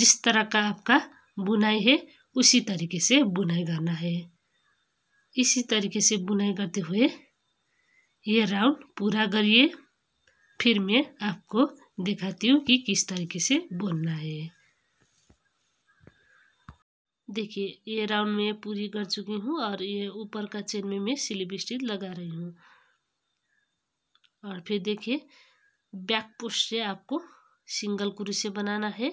जिस तरह का आपका बुनाई है उसी तरीके से बुनाई करना है इसी तरीके से बुनाई करते हुए ये राउंड पूरा करिए फिर मैं आपको दिखाती हूँ कि किस तरीके से बुनना है देखिए ये राउंड में पूरी कर चुकी हूँ और ये ऊपर का चेन में मैं स्लिप स्टिच लगा रही हूँ और फिर देखिए बैक पोस्ट से आपको सिंगल से बनाना है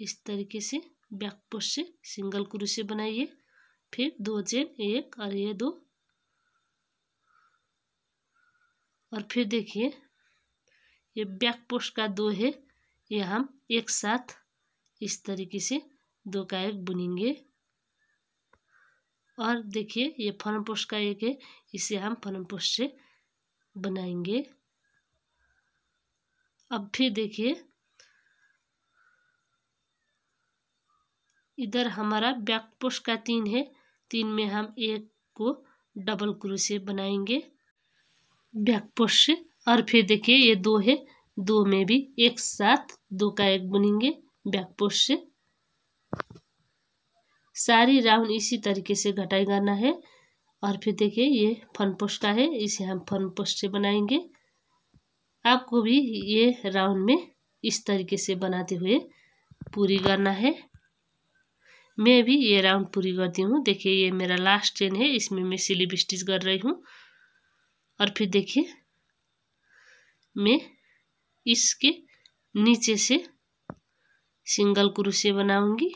इस तरीके से बैक पोस्ट से सिंगल से बनाइए फिर दो चेन एक और ये दो और फिर देखिए ये बैक पोस्ट का दो है ये हम एक साथ इस तरीके से दो का एक बुनेंगे और देखिए ये फॉरम पोस्ट का एक है इसे हम फॉरम पोस्ट से बनाएंगे अब फिर देखिए इधर हमारा बैक पोस्ट का तीन है तीन में हम एक को डबल क्रोशे बनाएंगे बैक पोस्ट से और फिर देखिए ये दो है दो में भी एक साथ दो का एक बुनेंगे बैक पोस्ट से सारी राउंड इसी तरीके से घटाई करना है और फिर देखिए ये फन पोस्ट का है इसे हम फन पोस्ट से बनाएंगे आपको भी ये राउंड में इस तरीके से बनाते हुए पूरी करना है मैं भी ये राउंड पूरी करती हूँ देखिए ये मेरा लास्ट चेन है इसमें मैं सिलिप स्टिच कर रही हूँ और फिर देखिए मैं इसके नीचे से सिंगल क्रोशिया बनाऊंगी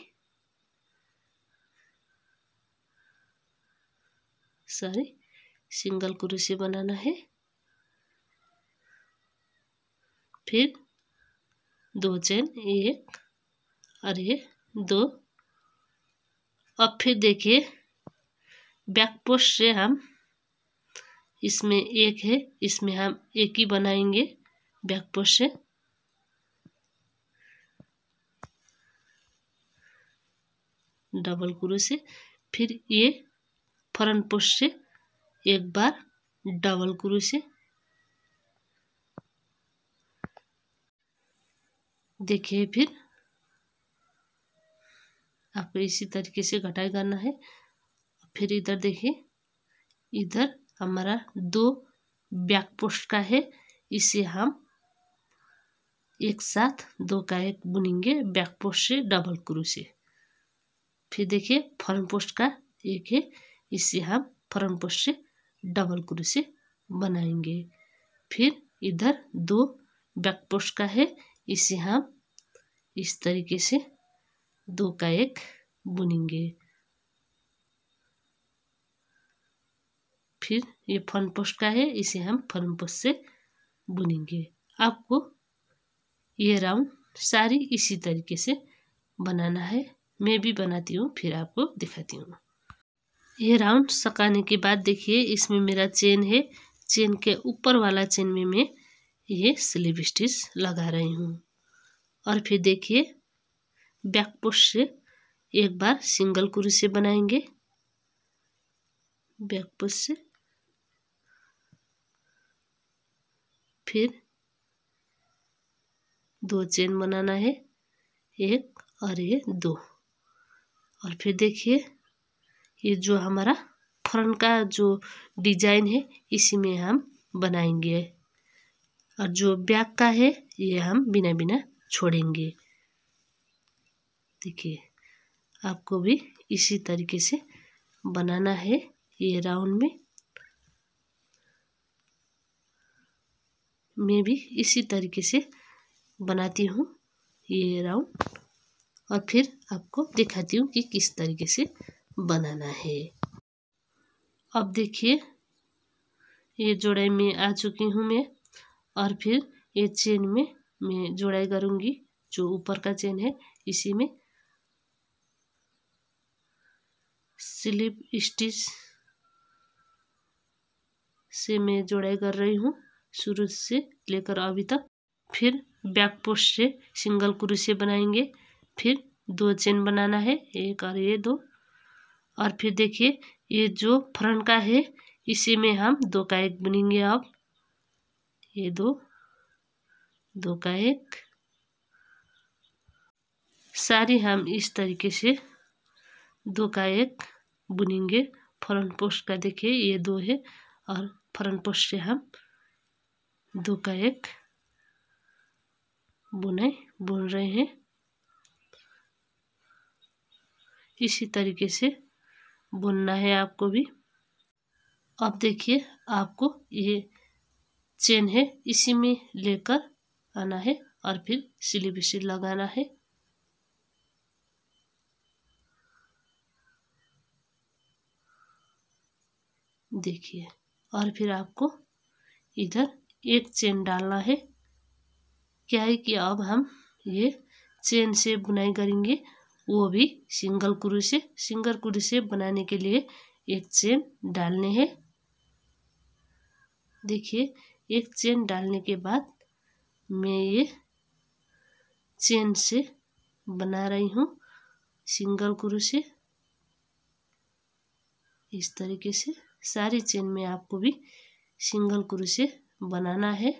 सॉरी सिंगल क्रोशिया बनाना है फिर दो चैन एक और ये दो और फिर देखिए बैक पोस्ट से हम इसमें एक है इसमें हम एक ही बनाएंगे बैक पोस्ट से डबल क्रो से फिर ये फ्रंट पोस्ट से एक बार डबल क्रो से देखिए फिर आपको इसी तरीके से घटाई करना है फिर इधर देखिए इधर हमारा दो बैक पोस्ट का है इसे हम एक साथ दो का एक बुनेंगे बैक पोस्ट से डबल से फिर देखिए फ्रंट पोस्ट का एक है इसे हम फ्रंट पोस्ट से डबल से बनाएंगे फिर इधर दो बैक पोस्ट का है इसे हम इस तरीके से दो का एक बुनेंगे फिर ये फन पोस्ट का है इसे हम फन पोस्ट से बुनेंगे आपको ये राउंड सारी इसी तरीके से बनाना है मैं भी बनाती हूँ फिर आपको दिखाती हूँ ये राउंड सकाने के बाद देखिए इसमें मेरा चेन है चेन के ऊपर वाला चेन में मैं ये स्लीव स्टिच लगा रही हूँ और फिर देखिए बैक पोस्ट से एक बार सिंगल कुरी से बनाएंगे बैक पोस्ट से फिर दो चेन बनाना है एक और ये दो और फिर देखिए ये जो हमारा फ्रंट का जो डिजाइन है इसी में हम बनाएंगे और जो बैक का है ये हम बिना बिना छोड़ेंगे देखिए आपको भी इसी तरीके से बनाना है ये राउंड में मैं भी इसी तरीके से बनाती हूँ ये राउंड और फिर आपको दिखाती हूँ कि किस तरीके से बनाना है अब देखिए ये जोड़ाई में आ चुकी हूँ मैं और फिर ये चेन में मैं जोड़ाई करूँगी जो ऊपर का चेन है इसी में स्लिप स्टिच से मैं जोड़ाई कर रही हूँ शुरू से लेकर अभी तक फिर बैक पोस्ट से सिंगल क्रोशिया बनाएंगे फिर दो चेन बनाना है एक और ये दो और फिर देखिए ये जो फ्रंट का है इसी में हम दो का एक बनेंगे अब ये दो दो का एक सारी हम इस तरीके से दो का एक बुनेंगे फ्रंट पोस्ट का देखिए ये दो है और फ्रंट पोस्ट से हम दो का एक बुनाई बुन रहे हैं इसी तरीके से बुनना है आपको भी अब देखिए आपको ये चेन है इसी में लेकर आना है और फिर सिली बिसी लगाना है देखिए और फिर आपको इधर एक चेन डालना है क्या है कि अब हम ये चेन से बुनाई करेंगे वो भी सिंगल कुरू से सिंगल कुरू से बनाने के लिए एक चेन डालने हैं देखिए एक चेन डालने के बाद मैं ये चेन से बना रही हूँ सिंगल कुरू से इस तरीके से सारी चेन में आपको भी सिंगल कुरू से बनाना है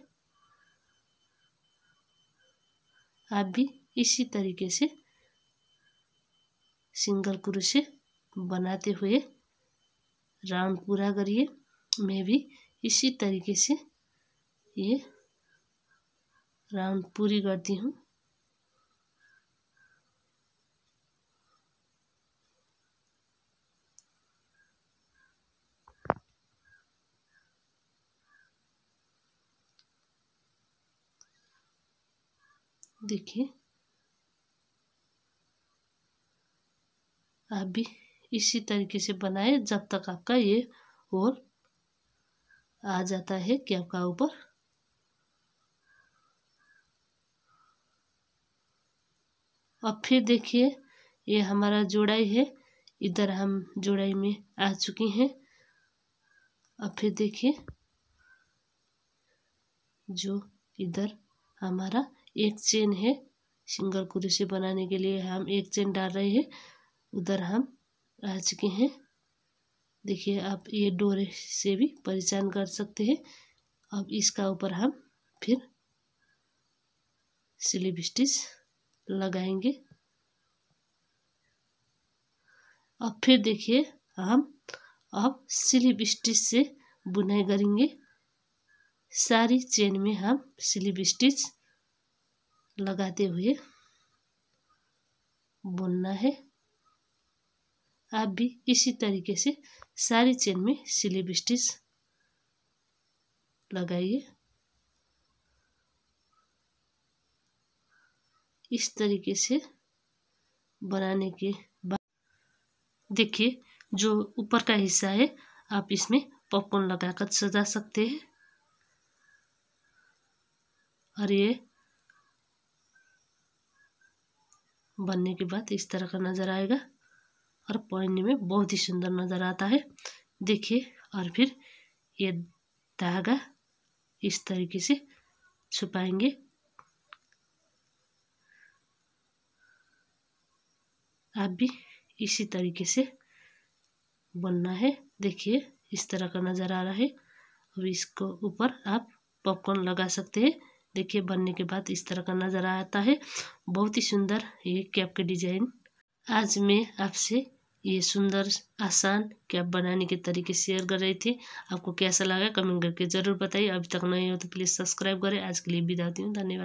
आप भी इसी तरीके से सिंगल क्रोशे बनाते हुए राउंड पूरा करिए मैं भी इसी तरीके से ये राउंड पूरी करती हूँ देखिए आप भी इसी तरीके से बनाए जब तक आपका ये होल आ जाता है कि आपका ऊपर अब फिर देखिए ये हमारा जोड़ाई है इधर हम जोड़ाई में आ चुकी हैं अब फिर देखिए जो इधर हमारा एक चेन है सिंगल क्रोशिया बनाने के लिए हम एक चेन डाल रहे हैं उधर हम आ चुके हैं देखिए आप ये डोरे से भी परेशान कर सकते हैं अब इसका ऊपर हम फिर स्लीव स्टिच लगाएंगे अब फिर देखिए हम अब स्लीव स्टिच से बुनाई करेंगे सारी चेन में हम स्लीव स्टिच लगाते हुए बुनना है आप भी इसी तरीके से सारी चेन में स्लिप स्टिच लगाइए इस तरीके से बनाने के बाद देखिए जो ऊपर का हिस्सा है आप इसमें पॉपकॉर्न लगाकर सजा सकते हैं और ये बनने के बाद इस तरह का नज़र आएगा और पहनने में बहुत ही सुंदर नज़र आता है देखिए और फिर ये धागा इस तरीके से छुपाएंगे आप भी इसी तरीके से बनना है देखिए इस तरह का नज़र आ रहा है अब इसको ऊपर आप पॉपकॉर्न लगा सकते हैं देखिए बनने के बाद इस तरह का नज़र आता है बहुत ही सुंदर ये कैप के डिज़ाइन आज मैं आपसे ये सुंदर आसान कैप बनाने के तरीके शेयर कर रही थी आपको कैसा लगा कमेंट करके ज़रूर बताइए अभी तक नहीं हो तो प्लीज़ सब्सक्राइब करें आज के लिए बिताती हूँ धन्यवाद